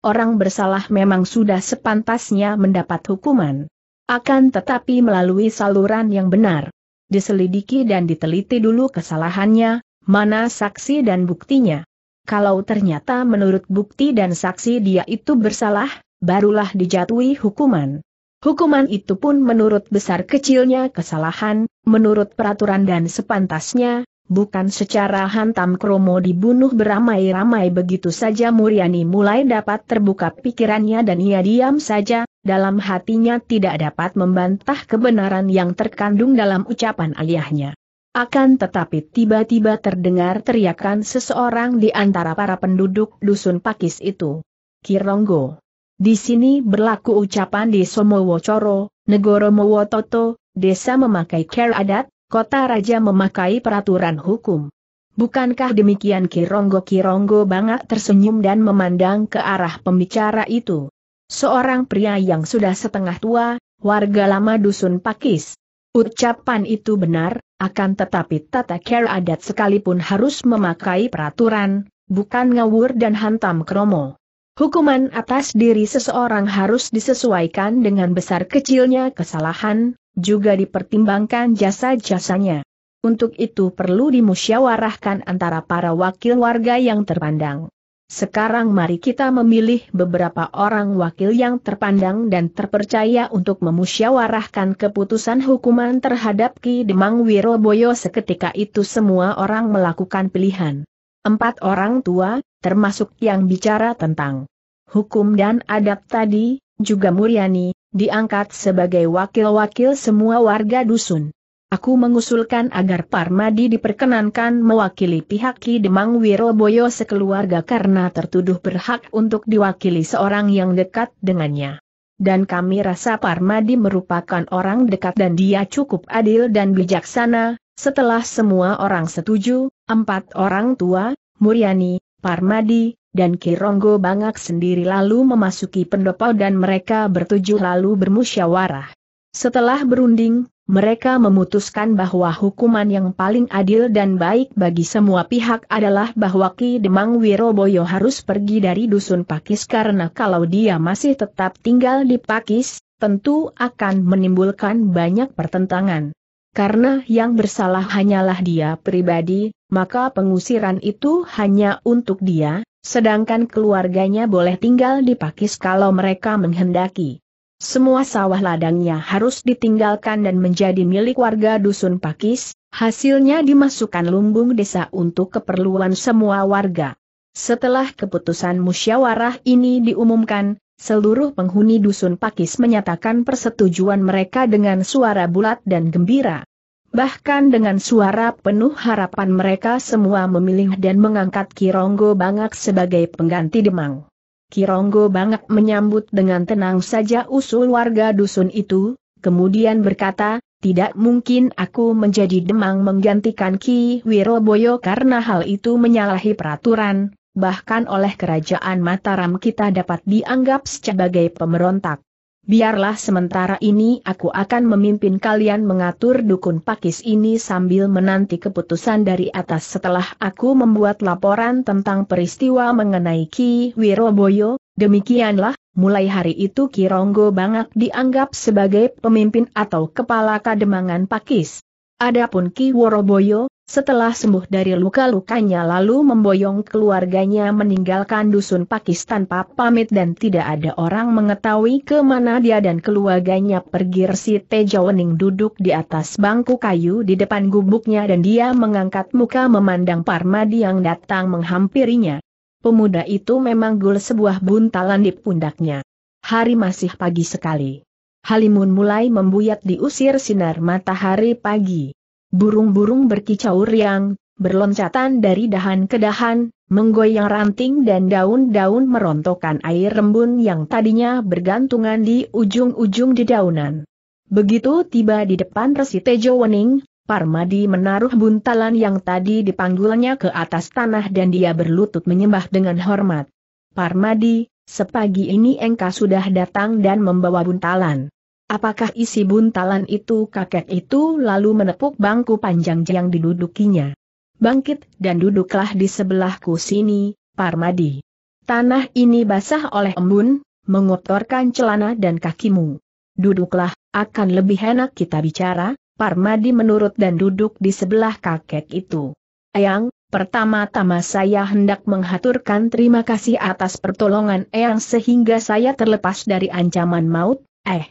Orang bersalah memang sudah sepantasnya mendapat hukuman. Akan tetapi melalui saluran yang benar diselidiki dan diteliti dulu kesalahannya, mana saksi dan buktinya. Kalau ternyata menurut bukti dan saksi dia itu bersalah, barulah dijatuhi hukuman. Hukuman itu pun menurut besar kecilnya kesalahan, menurut peraturan dan sepantasnya, bukan secara hantam kromo dibunuh beramai-ramai begitu saja Muriani mulai dapat terbuka pikirannya dan ia diam saja, dalam hatinya tidak dapat membantah kebenaran yang terkandung dalam ucapan ayahnya. Akan tetapi tiba-tiba terdengar teriakan seseorang di antara para penduduk dusun Pakis itu. Kironggo. Di sini berlaku ucapan di Somowocoro, Negoro Mowototo, desa memakai care adat, kota raja memakai peraturan hukum. Bukankah demikian Kironggo-Kironggo banget tersenyum dan memandang ke arah pembicara itu? Seorang pria yang sudah setengah tua, warga lama dusun Pakis. Ucapan itu benar, akan tetapi tata care adat sekalipun harus memakai peraturan, bukan ngawur dan hantam kromo. Hukuman atas diri seseorang harus disesuaikan dengan besar kecilnya kesalahan, juga dipertimbangkan jasa-jasanya. Untuk itu perlu dimusyawarahkan antara para wakil warga yang terpandang. Sekarang mari kita memilih beberapa orang wakil yang terpandang dan terpercaya untuk memusyawarahkan keputusan hukuman terhadap Ki Demang Wiroboyo seketika itu semua orang melakukan pilihan. Empat orang tua, termasuk yang bicara tentang hukum dan adat tadi, juga Muryani, diangkat sebagai wakil-wakil semua warga dusun. Aku mengusulkan agar Parmadi diperkenankan mewakili pihak Ki Demang Wiroboyo sekeluarga karena tertuduh berhak untuk diwakili seorang yang dekat dengannya. Dan kami rasa Parmadi merupakan orang dekat dan dia cukup adil dan bijaksana, setelah semua orang setuju, empat orang tua, Muryani, Parmadi, dan Kironggo Bangak sendiri lalu memasuki pendopo dan mereka bertuju lalu bermusyawarah. Setelah berunding, mereka memutuskan bahwa hukuman yang paling adil dan baik bagi semua pihak adalah bahwa Ki Demang Wiroboyo harus pergi dari dusun Pakis karena kalau dia masih tetap tinggal di Pakis, tentu akan menimbulkan banyak pertentangan. Karena yang bersalah hanyalah dia pribadi, maka pengusiran itu hanya untuk dia, Sedangkan keluarganya boleh tinggal di Pakis kalau mereka menghendaki. Semua sawah ladangnya harus ditinggalkan dan menjadi milik warga dusun Pakis, hasilnya dimasukkan lumbung desa untuk keperluan semua warga. Setelah keputusan musyawarah ini diumumkan, seluruh penghuni dusun Pakis menyatakan persetujuan mereka dengan suara bulat dan gembira. Bahkan dengan suara penuh harapan mereka semua memilih dan mengangkat Kironggo Bangak sebagai pengganti Demang. Kironggo Bangak menyambut dengan tenang saja usul warga dusun itu, kemudian berkata, tidak mungkin aku menjadi Demang menggantikan Ki Wiroboyo karena hal itu menyalahi peraturan, bahkan oleh kerajaan Mataram kita dapat dianggap sebagai pemberontak biarlah sementara ini aku akan memimpin kalian mengatur dukun pakis ini sambil menanti keputusan dari atas setelah aku membuat laporan tentang peristiwa mengenai Ki Wiroboyo, demikianlah, mulai hari itu Ki Ronggo Bangak dianggap sebagai pemimpin atau kepala kademangan pakis. Adapun Ki Woroboyo, setelah sembuh dari luka-lukanya lalu memboyong keluarganya meninggalkan dusun Pakistan tanpa pamit dan tidak ada orang mengetahui kemana dia dan keluarganya pergi Resi Tejawening duduk di atas bangku kayu di depan gubuknya dan dia mengangkat muka memandang Parmadi yang datang menghampirinya. Pemuda itu memanggul sebuah buntalan di pundaknya. Hari masih pagi sekali. Halimun mulai membuyat diusir sinar matahari pagi. Burung-burung berkicau riang, berloncatan dari dahan ke dahan, menggoyang ranting dan daun-daun merontokkan air rembun yang tadinya bergantungan di ujung-ujung dedaunan. Begitu tiba di depan Resi Tejo Wening, Parmadi menaruh buntalan yang tadi dipanggulnya ke atas tanah dan dia berlutut menyembah dengan hormat. Parmadi, sepagi ini engkau sudah datang dan membawa buntalan. Apakah isi buntalan itu kakek itu lalu menepuk bangku panjang yang didudukinya? Bangkit dan duduklah di sebelahku sini, Parmadi. Tanah ini basah oleh embun, mengotorkan celana dan kakimu. Duduklah, akan lebih enak kita bicara, Parmadi menurut dan duduk di sebelah kakek itu. Ayang, pertama-tama saya hendak menghaturkan terima kasih atas pertolongan Eyang sehingga saya terlepas dari ancaman maut, eh.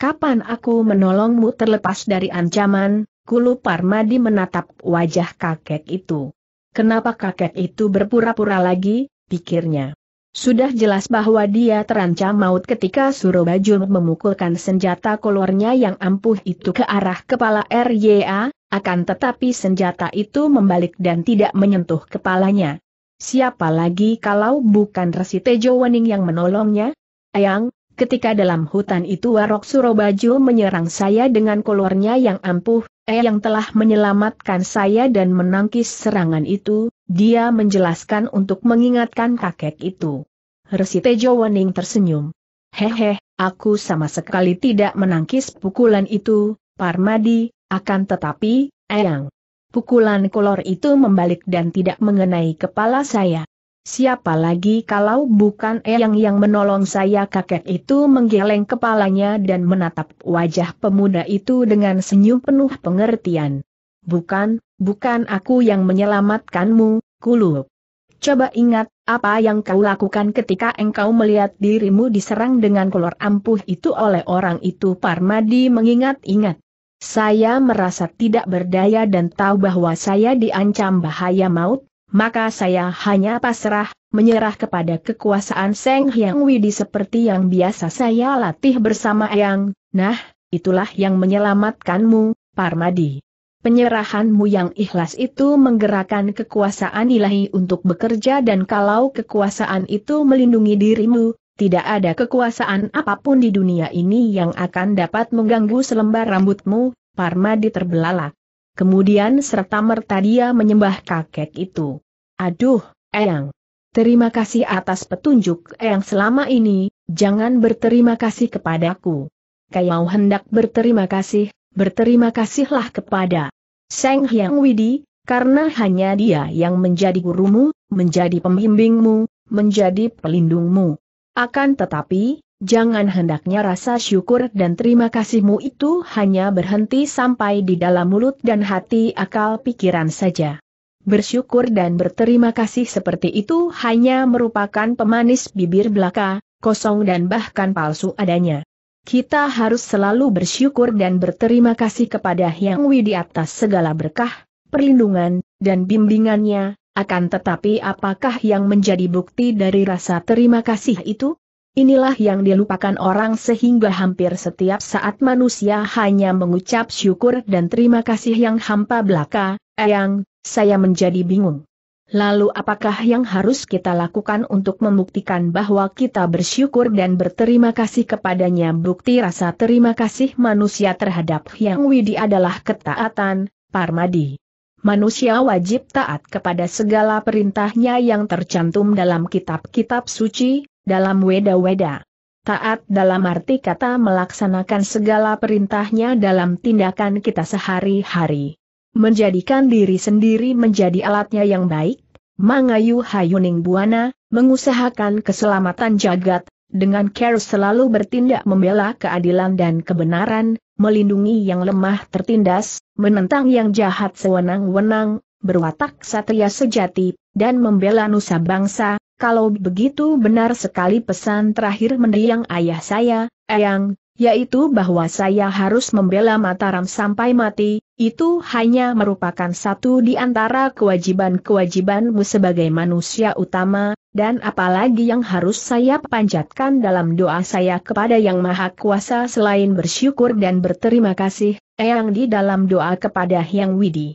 Kapan aku menolongmu terlepas dari ancaman, Kulu Parmadi menatap wajah kakek itu. Kenapa kakek itu berpura-pura lagi, pikirnya. Sudah jelas bahwa dia terancam maut ketika Surabajul memukulkan senjata kolornya yang ampuh itu ke arah kepala RYA, akan tetapi senjata itu membalik dan tidak menyentuh kepalanya. Siapa lagi kalau bukan Resi Tejo Wening yang menolongnya? Ayang? ketika dalam hutan itu Warok Surobaju menyerang saya dengan kolornya yang ampuh, eh yang telah menyelamatkan saya dan menangkis serangan itu, dia menjelaskan untuk mengingatkan kakek itu. Resi Tejo Wening tersenyum. Hehe, aku sama sekali tidak menangkis pukulan itu, Parmadi, akan tetapi, Eyang. Pukulan kolor itu membalik dan tidak mengenai kepala saya. Siapa lagi kalau bukan Eyang yang menolong saya kakek itu menggeleng kepalanya dan menatap wajah pemuda itu dengan senyum penuh pengertian. Bukan, bukan aku yang menyelamatkanmu, Kulub. Coba ingat, apa yang kau lakukan ketika engkau melihat dirimu diserang dengan kolor ampuh itu oleh orang itu Parmadi mengingat-ingat. Saya merasa tidak berdaya dan tahu bahwa saya diancam bahaya maut, maka saya hanya pasrah, menyerah kepada kekuasaan Seng Hyang Widi seperti yang biasa saya latih bersama Eyang, nah, itulah yang menyelamatkanmu, Parmadi. Penyerahanmu yang ikhlas itu menggerakkan kekuasaan ilahi untuk bekerja dan kalau kekuasaan itu melindungi dirimu, tidak ada kekuasaan apapun di dunia ini yang akan dapat mengganggu selembar rambutmu, Parmadi terbelalak kemudian serta-merta dia menyembah kakek itu. Aduh, Eyang. Terima kasih atas petunjuk Eyang selama ini, jangan berterima kasih kepadaku. Kayau hendak berterima kasih, berterima kasihlah kepada Seng Hyang Widi, karena hanya dia yang menjadi gurumu, menjadi pembimbingmu, menjadi pelindungmu. Akan tetapi, Jangan hendaknya rasa syukur dan terima kasihmu itu hanya berhenti sampai di dalam mulut dan hati akal pikiran saja. Bersyukur dan berterima kasih seperti itu hanya merupakan pemanis bibir belaka, kosong dan bahkan palsu adanya. Kita harus selalu bersyukur dan berterima kasih kepada Yang Wi di atas segala berkah, perlindungan, dan bimbingannya, akan tetapi apakah yang menjadi bukti dari rasa terima kasih itu? Inilah yang dilupakan orang sehingga hampir setiap saat manusia hanya mengucap syukur dan terima kasih yang hampa belaka, Eyang, saya menjadi bingung. Lalu apakah yang harus kita lakukan untuk membuktikan bahwa kita bersyukur dan berterima kasih kepadanya bukti rasa terima kasih manusia terhadap Yang Widi adalah ketaatan, Parmadi. Manusia wajib taat kepada segala perintahnya yang tercantum dalam kitab-kitab suci, dalam weda-weda. Taat dalam arti kata melaksanakan segala perintahnya dalam tindakan kita sehari-hari. Menjadikan diri sendiri menjadi alatnya yang baik, mangayu hayuning buana, mengusahakan keselamatan jagat, dengan care selalu bertindak membela keadilan dan kebenaran, melindungi yang lemah tertindas, menentang yang jahat sewenang-wenang, berwatak satria sejati, dan membela nusa bangsa, kalau begitu benar sekali pesan terakhir mendiang ayah saya, Eyang, yaitu bahwa saya harus membela Mataram sampai mati, itu hanya merupakan satu di antara kewajiban-kewajibanmu sebagai manusia utama, dan apalagi yang harus saya panjatkan dalam doa saya kepada Yang Maha Kuasa selain bersyukur dan berterima kasih, Eyang di dalam doa kepada Yang Widi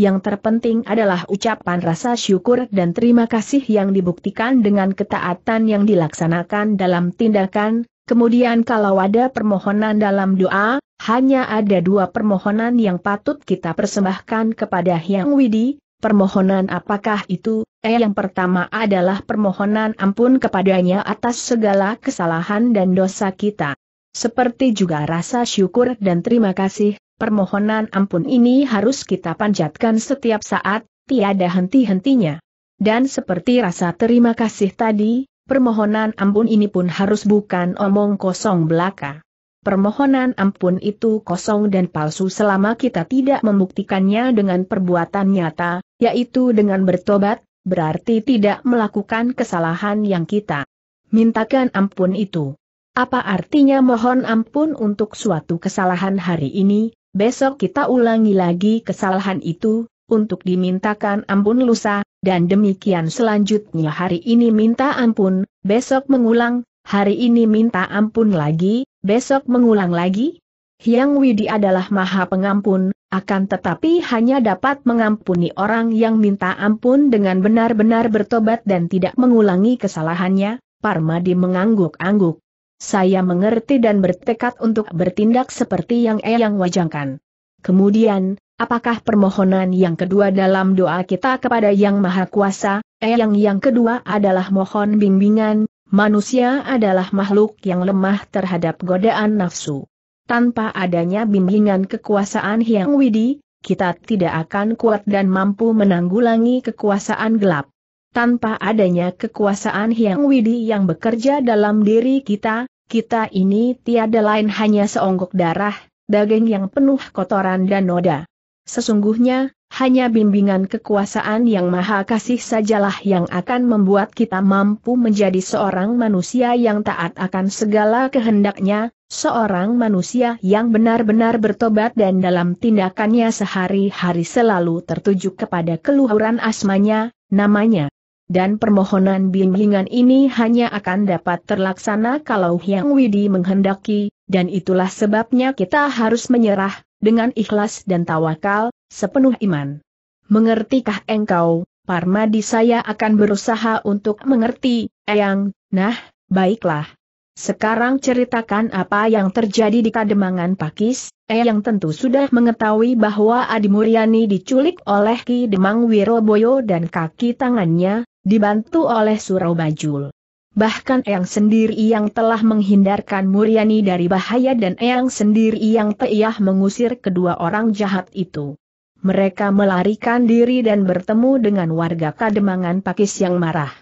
yang terpenting adalah ucapan rasa syukur dan terima kasih yang dibuktikan dengan ketaatan yang dilaksanakan dalam tindakan, kemudian kalau ada permohonan dalam doa, hanya ada dua permohonan yang patut kita persembahkan kepada Hyang Widi, permohonan apakah itu? Eh yang pertama adalah permohonan ampun kepadanya atas segala kesalahan dan dosa kita. Seperti juga rasa syukur dan terima kasih, Permohonan ampun ini harus kita panjatkan setiap saat, tiada henti-hentinya. Dan seperti rasa terima kasih tadi, permohonan ampun ini pun harus bukan omong kosong belaka. Permohonan ampun itu kosong dan palsu selama kita tidak membuktikannya dengan perbuatan nyata, yaitu dengan bertobat, berarti tidak melakukan kesalahan yang kita mintakan ampun itu. Apa artinya mohon ampun untuk suatu kesalahan hari ini, Besok kita ulangi lagi kesalahan itu, untuk dimintakan ampun lusa, dan demikian selanjutnya hari ini minta ampun, besok mengulang, hari ini minta ampun lagi, besok mengulang lagi. Yang Widi adalah maha pengampun, akan tetapi hanya dapat mengampuni orang yang minta ampun dengan benar-benar bertobat dan tidak mengulangi kesalahannya, Parmadi mengangguk-angguk. Saya mengerti dan bertekad untuk bertindak seperti yang Eyang wajangkan. Kemudian, apakah permohonan yang kedua dalam doa kita kepada Yang Maha Kuasa? Eyang yang kedua adalah mohon bimbingan, manusia adalah makhluk yang lemah terhadap godaan nafsu. Tanpa adanya bimbingan kekuasaan Hyang Widi, kita tidak akan kuat dan mampu menanggulangi kekuasaan gelap tanpa adanya kekuasaan Hyang Widi yang bekerja dalam diri kita, kita ini tiada lain hanya seonggok darah, daging yang penuh kotoran dan noda. Sesungguhnya, hanya bimbingan kekuasaan yang maha kasih sajalah yang akan membuat kita mampu menjadi seorang manusia yang taat akan segala kehendaknya, seorang manusia yang benar-benar bertobat dan dalam tindakannya sehari-hari selalu tertuju kepada keluhuran asmanya, namanya dan permohonan bimbingan ini hanya akan dapat terlaksana kalau Hyang Widi menghendaki, dan itulah sebabnya kita harus menyerah, dengan ikhlas dan tawakal, sepenuh iman. Mengertikah engkau, Parmadi saya akan berusaha untuk mengerti, Eyang, nah, baiklah. Sekarang ceritakan apa yang terjadi di Kademangan Pakis, Eyang tentu sudah mengetahui bahwa Adi Muryani diculik oleh Ki Demang Wiroboyo dan kaki tangannya, dibantu oleh Surau Bajul. Bahkan Eyang sendiri yang telah menghindarkan Muriani dari bahaya dan Eyang sendiri yang teiyah mengusir kedua orang jahat itu. Mereka melarikan diri dan bertemu dengan warga Kademangan Pakis yang marah.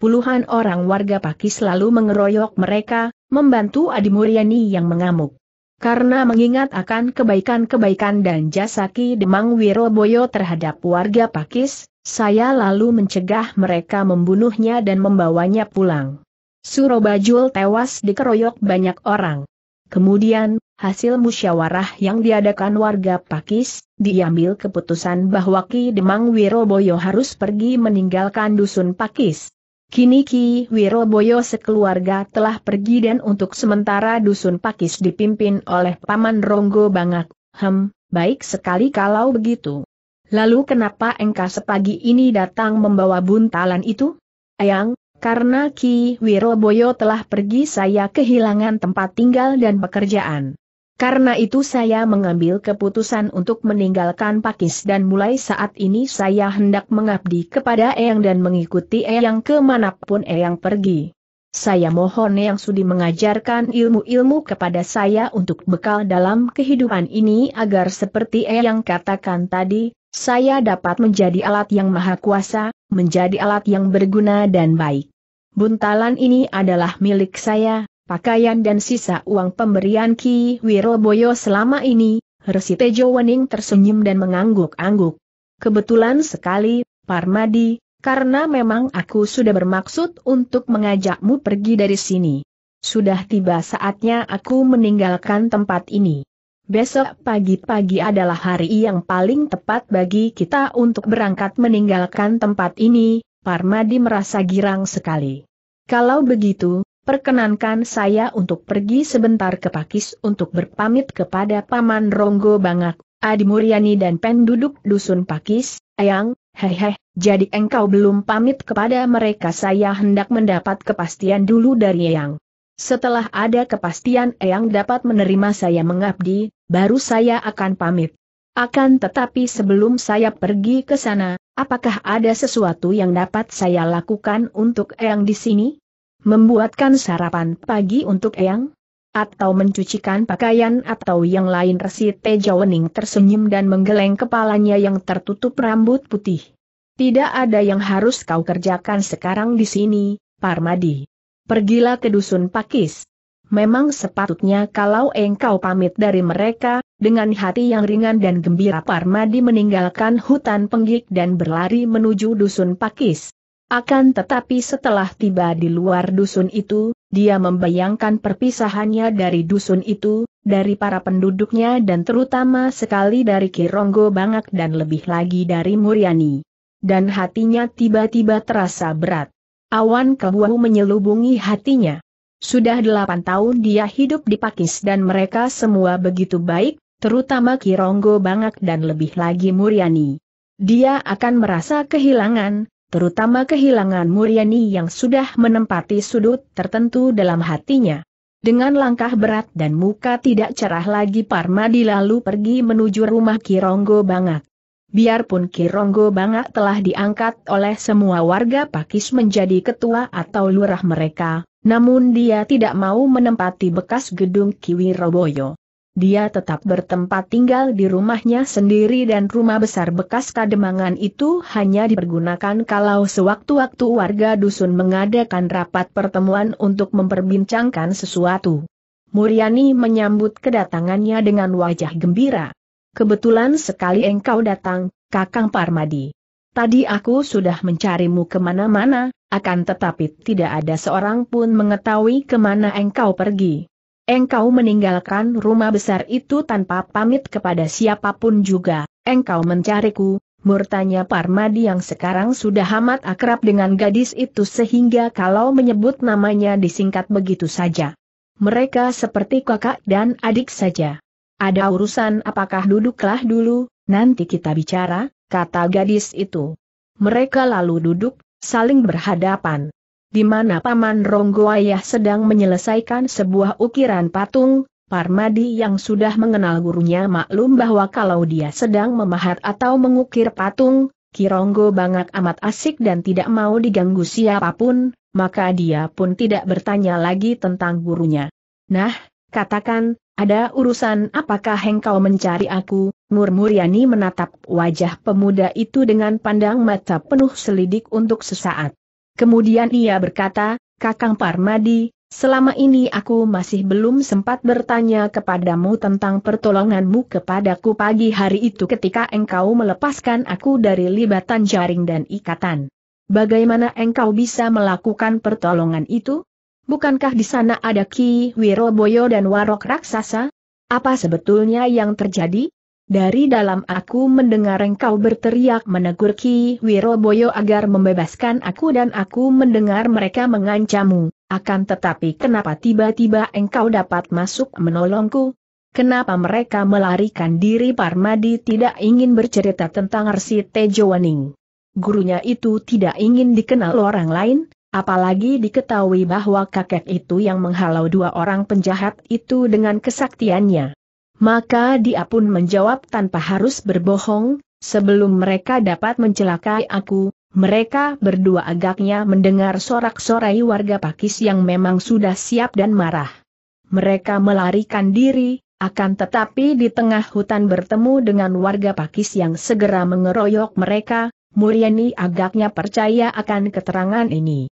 Puluhan orang warga Pakis lalu mengeroyok mereka, membantu Adi Muriani yang mengamuk. Karena mengingat akan kebaikan-kebaikan dan jasaki Ki Demang Wiroboyo terhadap warga Pakis, saya lalu mencegah mereka membunuhnya dan membawanya pulang. Surobajul tewas dikeroyok banyak orang. Kemudian, hasil musyawarah yang diadakan warga Pakis, diambil keputusan bahwa Ki Demang Wiroboyo harus pergi meninggalkan dusun Pakis. Kini Ki Wiroboyo sekeluarga telah pergi dan untuk sementara dusun Pakis dipimpin oleh Paman Ronggo Bangak. Hem, baik sekali kalau begitu. Lalu kenapa engkau sepagi ini datang membawa buntalan itu? Ayang? karena Ki Wiroboyo telah pergi saya kehilangan tempat tinggal dan pekerjaan. Karena itu saya mengambil keputusan untuk meninggalkan Pakis dan mulai saat ini saya hendak mengabdi kepada Eyang dan mengikuti Eyang kemanapun Eyang pergi. Saya mohon Eyang sudi mengajarkan ilmu-ilmu kepada saya untuk bekal dalam kehidupan ini agar seperti Eyang katakan tadi, saya dapat menjadi alat yang maha kuasa, menjadi alat yang berguna dan baik. Buntalan ini adalah milik saya, pakaian dan sisa uang pemberian Ki Wiroboyo selama ini, Resi Tejo Wening tersenyum dan mengangguk-angguk. Kebetulan sekali, Parmadi, karena memang aku sudah bermaksud untuk mengajakmu pergi dari sini. Sudah tiba saatnya aku meninggalkan tempat ini. Besok pagi-pagi adalah hari yang paling tepat bagi kita untuk berangkat meninggalkan tempat ini, Parmadi merasa girang sekali. Kalau begitu, perkenankan saya untuk pergi sebentar ke Pakis untuk berpamit kepada Paman Ronggo Bangak, Adi Muryani dan penduduk Dusun Pakis, Ayang, hehe, jadi engkau belum pamit kepada mereka saya hendak mendapat kepastian dulu dari Ayang. Setelah ada kepastian Eyang dapat menerima saya mengabdi, baru saya akan pamit. Akan tetapi sebelum saya pergi ke sana, apakah ada sesuatu yang dapat saya lakukan untuk Eyang di sini? Membuatkan sarapan pagi untuk Eyang? Atau mencucikan pakaian atau yang lain Resi Teja Wening tersenyum dan menggeleng kepalanya yang tertutup rambut putih. Tidak ada yang harus kau kerjakan sekarang di sini, Parmadi pergilah ke dusun Pakis. Memang sepatutnya kalau engkau pamit dari mereka, dengan hati yang ringan dan gembira Parmadi meninggalkan hutan penggik dan berlari menuju dusun Pakis. Akan tetapi setelah tiba di luar dusun itu, dia membayangkan perpisahannya dari dusun itu, dari para penduduknya dan terutama sekali dari Kironggo Bangak dan lebih lagi dari Muriani. Dan hatinya tiba-tiba terasa berat. Awan kebuahu menyelubungi hatinya. Sudah delapan tahun dia hidup di Pakis dan mereka semua begitu baik, terutama Kironggo Bangak dan lebih lagi Muriani. Dia akan merasa kehilangan, terutama kehilangan Muriani yang sudah menempati sudut tertentu dalam hatinya. Dengan langkah berat dan muka tidak cerah lagi Parmadi lalu pergi menuju rumah Kironggo Bangak. Biarpun Kironggo Bangak telah diangkat oleh semua warga Pakis menjadi ketua atau lurah mereka, namun dia tidak mau menempati bekas gedung Kiwi Roboyo. Dia tetap bertempat tinggal di rumahnya sendiri dan rumah besar bekas kademangan itu hanya dipergunakan kalau sewaktu-waktu warga dusun mengadakan rapat pertemuan untuk memperbincangkan sesuatu. Muriani menyambut kedatangannya dengan wajah gembira. Kebetulan sekali engkau datang, Kakang Parmadi. Tadi aku sudah mencarimu kemana-mana, akan tetapi tidak ada seorang pun mengetahui kemana engkau pergi. Engkau meninggalkan rumah besar itu tanpa pamit kepada siapapun juga, engkau mencariku, murtanya Parmadi yang sekarang sudah amat akrab dengan gadis itu sehingga kalau menyebut namanya disingkat begitu saja. Mereka seperti kakak dan adik saja ada urusan apakah duduklah dulu, nanti kita bicara, kata gadis itu. Mereka lalu duduk, saling berhadapan. Di mana Paman Ronggo Ayah sedang menyelesaikan sebuah ukiran patung, Parmadi yang sudah mengenal gurunya maklum bahwa kalau dia sedang memahat atau mengukir patung, Kironggo bangak amat asik dan tidak mau diganggu siapapun, maka dia pun tidak bertanya lagi tentang gurunya. Nah, katakan, ada urusan apakah engkau mencari aku? Murmuryani menatap wajah pemuda itu dengan pandang mata penuh selidik untuk sesaat. Kemudian ia berkata, Kakang Parmadi, selama ini aku masih belum sempat bertanya kepadamu tentang pertolonganmu kepadaku pagi hari itu ketika engkau melepaskan aku dari libatan jaring dan ikatan. Bagaimana engkau bisa melakukan pertolongan itu? Bukankah di sana ada Ki Wiroboyo dan Warok Raksasa? Apa sebetulnya yang terjadi? Dari dalam aku mendengar engkau berteriak menegur Ki Wiroboyo agar membebaskan aku dan aku mendengar mereka mengancammu. Akan tetapi kenapa tiba-tiba engkau dapat masuk menolongku? Kenapa mereka melarikan diri Parmadi tidak ingin bercerita tentang Arsi Waning. Gurunya itu tidak ingin dikenal orang lain, Apalagi diketahui bahwa kakek itu yang menghalau dua orang penjahat itu dengan kesaktiannya. Maka dia pun menjawab tanpa harus berbohong, sebelum mereka dapat mencelakai aku, mereka berdua agaknya mendengar sorak-sorai warga Pakis yang memang sudah siap dan marah. Mereka melarikan diri, akan tetapi di tengah hutan bertemu dengan warga Pakis yang segera mengeroyok mereka, Mulyani agaknya percaya akan keterangan ini.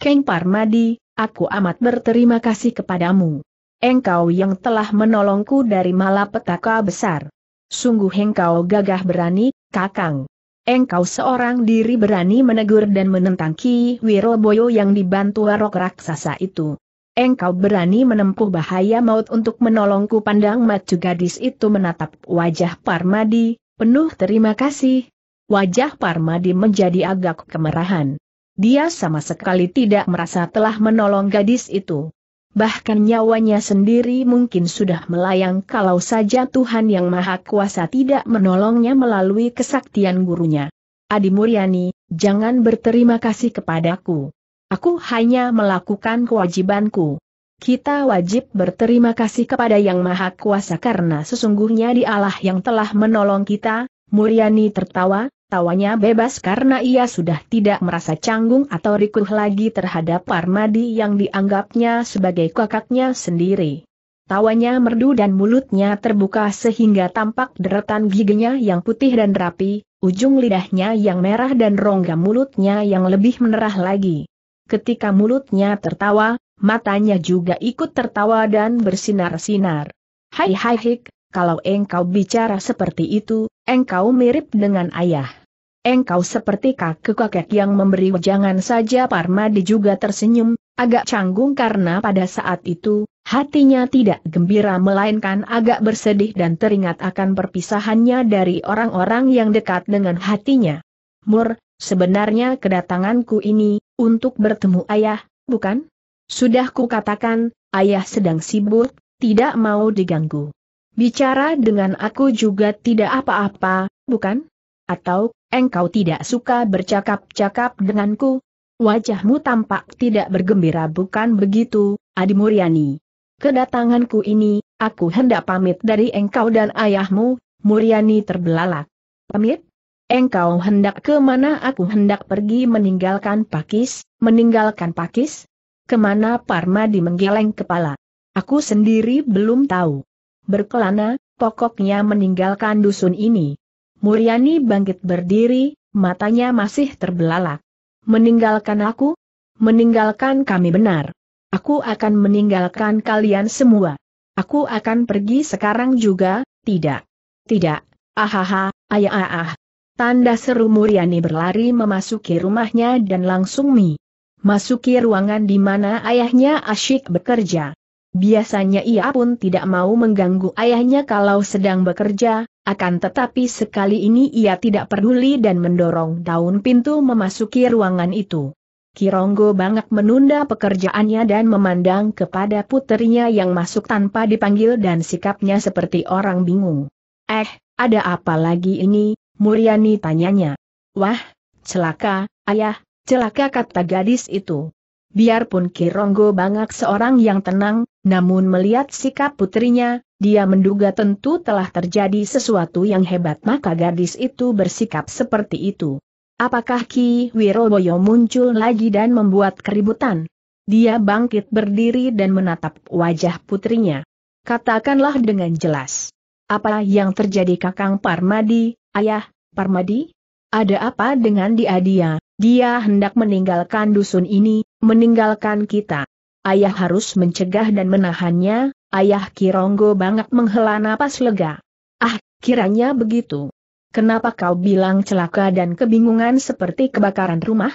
Keng Parmadi, aku amat berterima kasih kepadamu. Engkau yang telah menolongku dari malapetaka besar. Sungguh engkau gagah berani, kakang. Engkau seorang diri berani menegur dan menentang Ki Wiroboyo yang dibantu warok raksasa itu. Engkau berani menempuh bahaya maut untuk menolongku pandang macu gadis itu menatap wajah Parmadi, penuh terima kasih. Wajah Parmadi menjadi agak kemerahan. Dia sama sekali tidak merasa telah menolong gadis itu. Bahkan nyawanya sendiri mungkin sudah melayang kalau saja Tuhan Yang Maha Kuasa tidak menolongnya melalui kesaktian gurunya. Adi Muryani, jangan berterima kasih kepadaku. Aku hanya melakukan kewajibanku. Kita wajib berterima kasih kepada Yang Maha Kuasa karena sesungguhnya dialah yang telah menolong kita, Muryani tertawa, Tawanya bebas karena ia sudah tidak merasa canggung atau rikuh lagi terhadap Parmadi yang dianggapnya sebagai kakaknya sendiri. Tawanya merdu dan mulutnya terbuka sehingga tampak deretan giginya yang putih dan rapi, ujung lidahnya yang merah dan rongga mulutnya yang lebih menerah lagi. Ketika mulutnya tertawa, matanya juga ikut tertawa dan bersinar-sinar. Hai hai hik, kalau engkau bicara seperti itu, engkau mirip dengan ayah. Engkau seperti kakek-kakek yang memberi wejangan saja Parmadi juga tersenyum, agak canggung karena pada saat itu, hatinya tidak gembira melainkan agak bersedih dan teringat akan perpisahannya dari orang-orang yang dekat dengan hatinya. Mur, sebenarnya kedatanganku ini, untuk bertemu ayah, bukan? Sudah ku katakan, ayah sedang sibuk, tidak mau diganggu. Bicara dengan aku juga tidak apa-apa, bukan? atau engkau tidak suka bercakap-cakap denganku? Wajahmu tampak tidak bergembira bukan begitu, Adi Muryani. Kedatanganku ini, aku hendak pamit dari engkau dan ayahmu, Muryani terbelalak. Pamit? Engkau hendak ke mana aku hendak pergi meninggalkan Pakis, meninggalkan Pakis? Kemana Parmadi menggeleng kepala? Aku sendiri belum tahu. Berkelana, pokoknya meninggalkan dusun ini. Muryani bangkit berdiri, matanya masih terbelalak. Meninggalkan aku? Meninggalkan kami benar. Aku akan meninggalkan kalian semua. Aku akan pergi sekarang juga, tidak. Tidak, ahaha, ayah ah, Tanda seru Muryani berlari memasuki rumahnya dan langsung mi. Masuki ruangan di mana ayahnya asyik bekerja. Biasanya ia pun tidak mau mengganggu ayahnya kalau sedang bekerja, akan tetapi sekali ini ia tidak peduli dan mendorong daun pintu memasuki ruangan itu. Kironggo banget menunda pekerjaannya dan memandang kepada putrinya yang masuk tanpa dipanggil dan sikapnya seperti orang bingung. Eh, ada apa lagi ini, Muriani tanyanya. Wah, celaka, ayah, celaka kata gadis itu. Biarpun Kironggo banget seorang yang tenang, namun melihat sikap putrinya, dia menduga tentu telah terjadi sesuatu yang hebat maka gadis itu bersikap seperti itu. Apakah Ki Wiroboyo muncul lagi dan membuat keributan? Dia bangkit berdiri dan menatap wajah putrinya. Katakanlah dengan jelas. Apa yang terjadi Kakang Parmadi, ayah, Parmadi? Ada apa dengan dia dia? Dia hendak meninggalkan dusun ini, meninggalkan kita. Ayah harus mencegah dan menahannya, Ayah Kironggo banget menghela napas lega. Ah, kiranya begitu. Kenapa kau bilang celaka dan kebingungan seperti kebakaran rumah?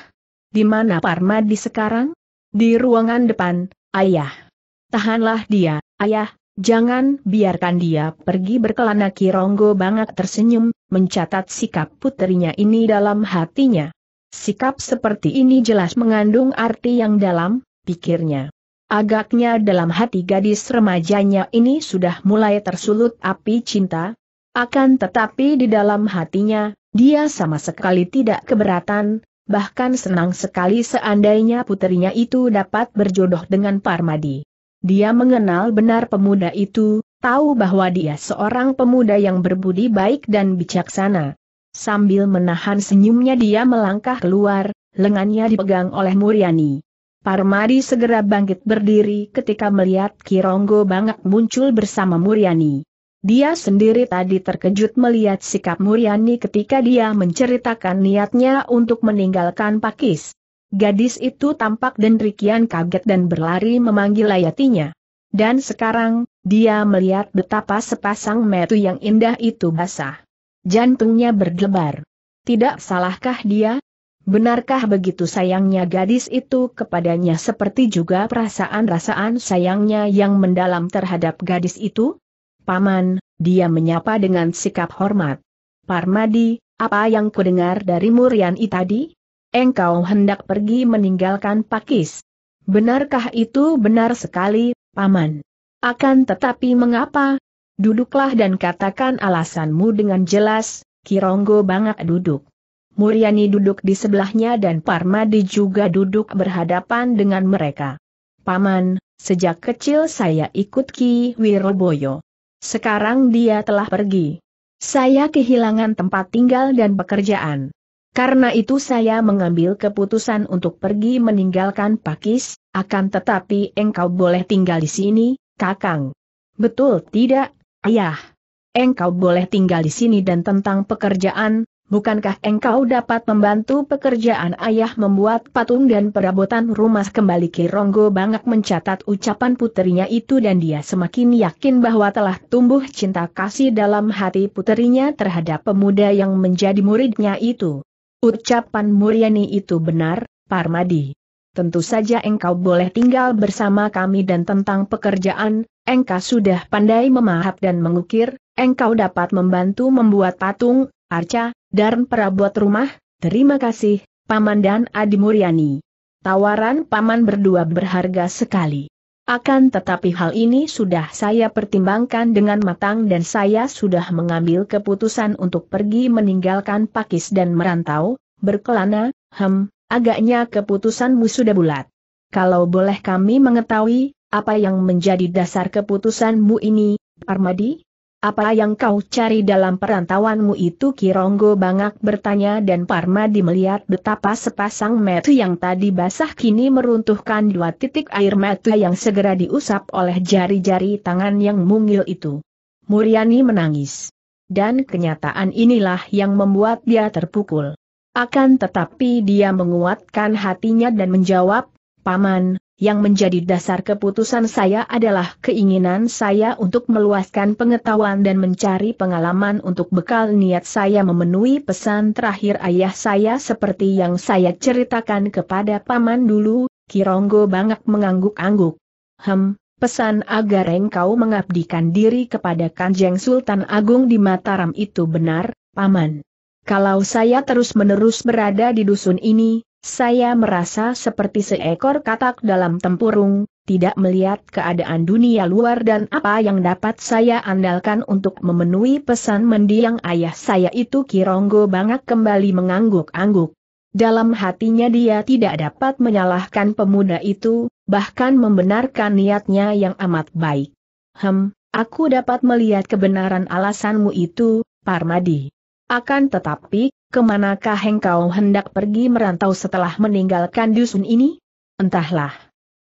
Di mana Parmadi sekarang? Di ruangan depan, ayah. Tahanlah dia, ayah, jangan biarkan dia pergi berkelana Kironggo banget tersenyum, mencatat sikap putrinya ini dalam hatinya. Sikap seperti ini jelas mengandung arti yang dalam, pikirnya. Agaknya dalam hati gadis remajanya ini sudah mulai tersulut api cinta. Akan tetapi di dalam hatinya, dia sama sekali tidak keberatan, bahkan senang sekali seandainya putrinya itu dapat berjodoh dengan Parmadi. Dia mengenal benar pemuda itu, tahu bahwa dia seorang pemuda yang berbudi baik dan bijaksana. Sambil menahan senyumnya dia melangkah keluar, lengannya dipegang oleh Muriani. Parmadi segera bangkit berdiri ketika melihat Kironggo Bangak muncul bersama Muriani. Dia sendiri tadi terkejut melihat sikap Muriani ketika dia menceritakan niatnya untuk meninggalkan Pakis. Gadis itu tampak dendrikian kaget dan berlari memanggil ayatinya. Dan sekarang, dia melihat betapa sepasang metu yang indah itu basah. Jantungnya berdebar. Tidak salahkah dia, Benarkah begitu sayangnya gadis itu kepadanya seperti juga perasaan-rasaan sayangnya yang mendalam terhadap gadis itu? Paman, dia menyapa dengan sikap hormat. Parmadi, apa yang kudengar dari Muriani tadi? Engkau hendak pergi meninggalkan Pakis. Benarkah itu benar sekali, Paman? Akan tetapi mengapa? Duduklah dan katakan alasanmu dengan jelas, Kironggo banget duduk. Muriani duduk di sebelahnya dan Parmadi juga duduk berhadapan dengan mereka. Paman, sejak kecil saya ikut Ki Wiroboyo. Sekarang dia telah pergi. Saya kehilangan tempat tinggal dan pekerjaan. Karena itu saya mengambil keputusan untuk pergi meninggalkan Pakis, akan tetapi engkau boleh tinggal di sini, Kakang. Betul tidak, Ayah? Engkau boleh tinggal di sini dan tentang pekerjaan, bukankah engkau dapat membantu pekerjaan ayah membuat patung dan perabotan rumah kembali Kironggo Bangak mencatat ucapan puterinya itu dan dia semakin yakin bahwa telah tumbuh cinta kasih dalam hati puterinya terhadap pemuda yang menjadi muridnya itu. Ucapan Muriani itu benar, Parmadi. Tentu saja engkau boleh tinggal bersama kami dan tentang pekerjaan, engkau sudah pandai memahat dan mengukir, engkau dapat membantu membuat patung, arca, dan perabot rumah, terima kasih, Paman dan Adi Muryani. Tawaran Paman berdua berharga sekali. Akan tetapi hal ini sudah saya pertimbangkan dengan matang dan saya sudah mengambil keputusan untuk pergi meninggalkan Pakis dan merantau, berkelana, hem, agaknya keputusanmu sudah bulat. Kalau boleh kami mengetahui, apa yang menjadi dasar keputusanmu ini, Armadi? Apa yang kau cari dalam perantauanmu itu Kironggo Bangak bertanya dan Parma melihat betapa sepasang metu yang tadi basah kini meruntuhkan dua titik air metu yang segera diusap oleh jari-jari tangan yang mungil itu. Muriani menangis. Dan kenyataan inilah yang membuat dia terpukul. Akan tetapi dia menguatkan hatinya dan menjawab, Paman, yang menjadi dasar keputusan saya adalah keinginan saya untuk meluaskan pengetahuan dan mencari pengalaman untuk bekal niat saya memenuhi pesan terakhir ayah saya seperti yang saya ceritakan kepada paman dulu, Kironggo banyak mengangguk-angguk. Hem, pesan agar engkau mengabdikan diri kepada Kanjeng Sultan Agung di Mataram itu benar, paman. Kalau saya terus-menerus berada di dusun ini, saya merasa seperti seekor katak dalam tempurung, tidak melihat keadaan dunia luar dan apa yang dapat saya andalkan untuk memenuhi pesan mendiang ayah saya itu Kironggo Bangak kembali mengangguk-angguk. Dalam hatinya dia tidak dapat menyalahkan pemuda itu, bahkan membenarkan niatnya yang amat baik. Hem, aku dapat melihat kebenaran alasanmu itu, Parmadi. Akan tetapi, kemanakah engkau hendak pergi merantau setelah meninggalkan dusun ini? Entahlah.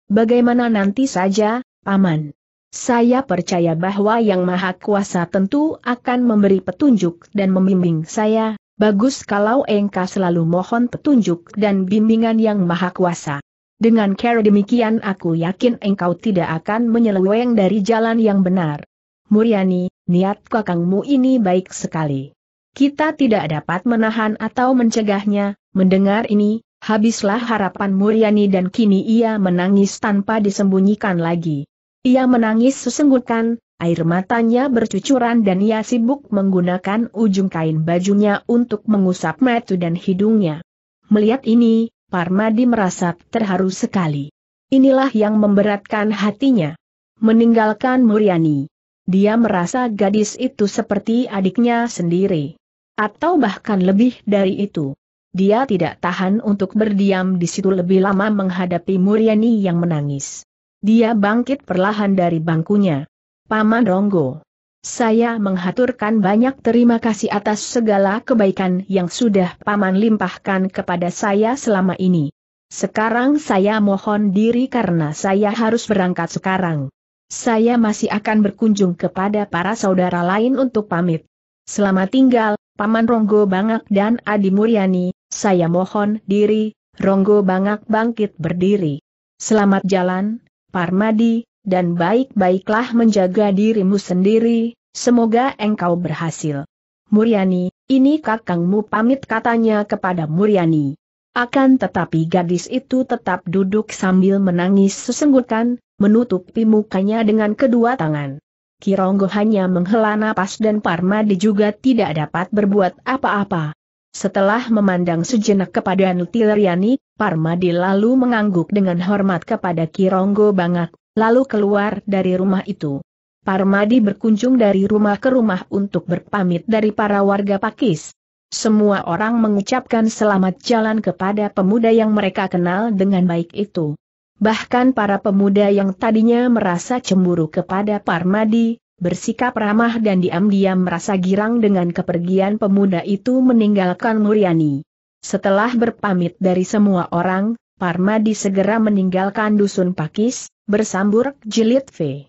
Bagaimana nanti saja, Paman. Saya percaya bahwa Yang Maha Kuasa tentu akan memberi petunjuk dan membimbing saya, bagus kalau engkau selalu mohon petunjuk dan bimbingan Yang Maha Kuasa. Dengan cara demikian aku yakin engkau tidak akan menyeleweng dari jalan yang benar. Muriani, niat kakangmu ini baik sekali. Kita tidak dapat menahan atau mencegahnya, mendengar ini, habislah harapan Muryani dan kini ia menangis tanpa disembunyikan lagi. Ia menangis sesenggukan, air matanya bercucuran dan ia sibuk menggunakan ujung kain bajunya untuk mengusap metu dan hidungnya. Melihat ini, Parmadi merasa terharu sekali. Inilah yang memberatkan hatinya. Meninggalkan Muryani. Dia merasa gadis itu seperti adiknya sendiri. Atau bahkan lebih dari itu. Dia tidak tahan untuk berdiam di situ lebih lama menghadapi Muriani yang menangis. Dia bangkit perlahan dari bangkunya. Paman Ronggo. Saya menghaturkan banyak terima kasih atas segala kebaikan yang sudah Paman limpahkan kepada saya selama ini. Sekarang saya mohon diri karena saya harus berangkat sekarang. Saya masih akan berkunjung kepada para saudara lain untuk pamit. Selamat tinggal, Paman Ronggo Bangak dan Adi Muryani, saya mohon diri, Ronggo Bangak bangkit berdiri. Selamat jalan, Parmadi, dan baik-baiklah menjaga dirimu sendiri, semoga engkau berhasil. Muryani, ini kakangmu pamit katanya kepada Muryani. Akan tetapi gadis itu tetap duduk sambil menangis sesenggukan, menutupi mukanya dengan kedua tangan. Kironggo hanya menghela napas dan Parmadi juga tidak dapat berbuat apa-apa. Setelah memandang sejenak kepada Nutileriani, Parmadi lalu mengangguk dengan hormat kepada Kironggo Bangak, lalu keluar dari rumah itu. Parmadi berkunjung dari rumah ke rumah untuk berpamit dari para warga Pakis. Semua orang mengucapkan selamat jalan kepada pemuda yang mereka kenal dengan baik itu. Bahkan para pemuda yang tadinya merasa cemburu kepada Parmadi, bersikap ramah dan diam-diam merasa girang dengan kepergian pemuda itu meninggalkan Muryani. Setelah berpamit dari semua orang, Parmadi segera meninggalkan dusun Pakis, bersambur jilid V.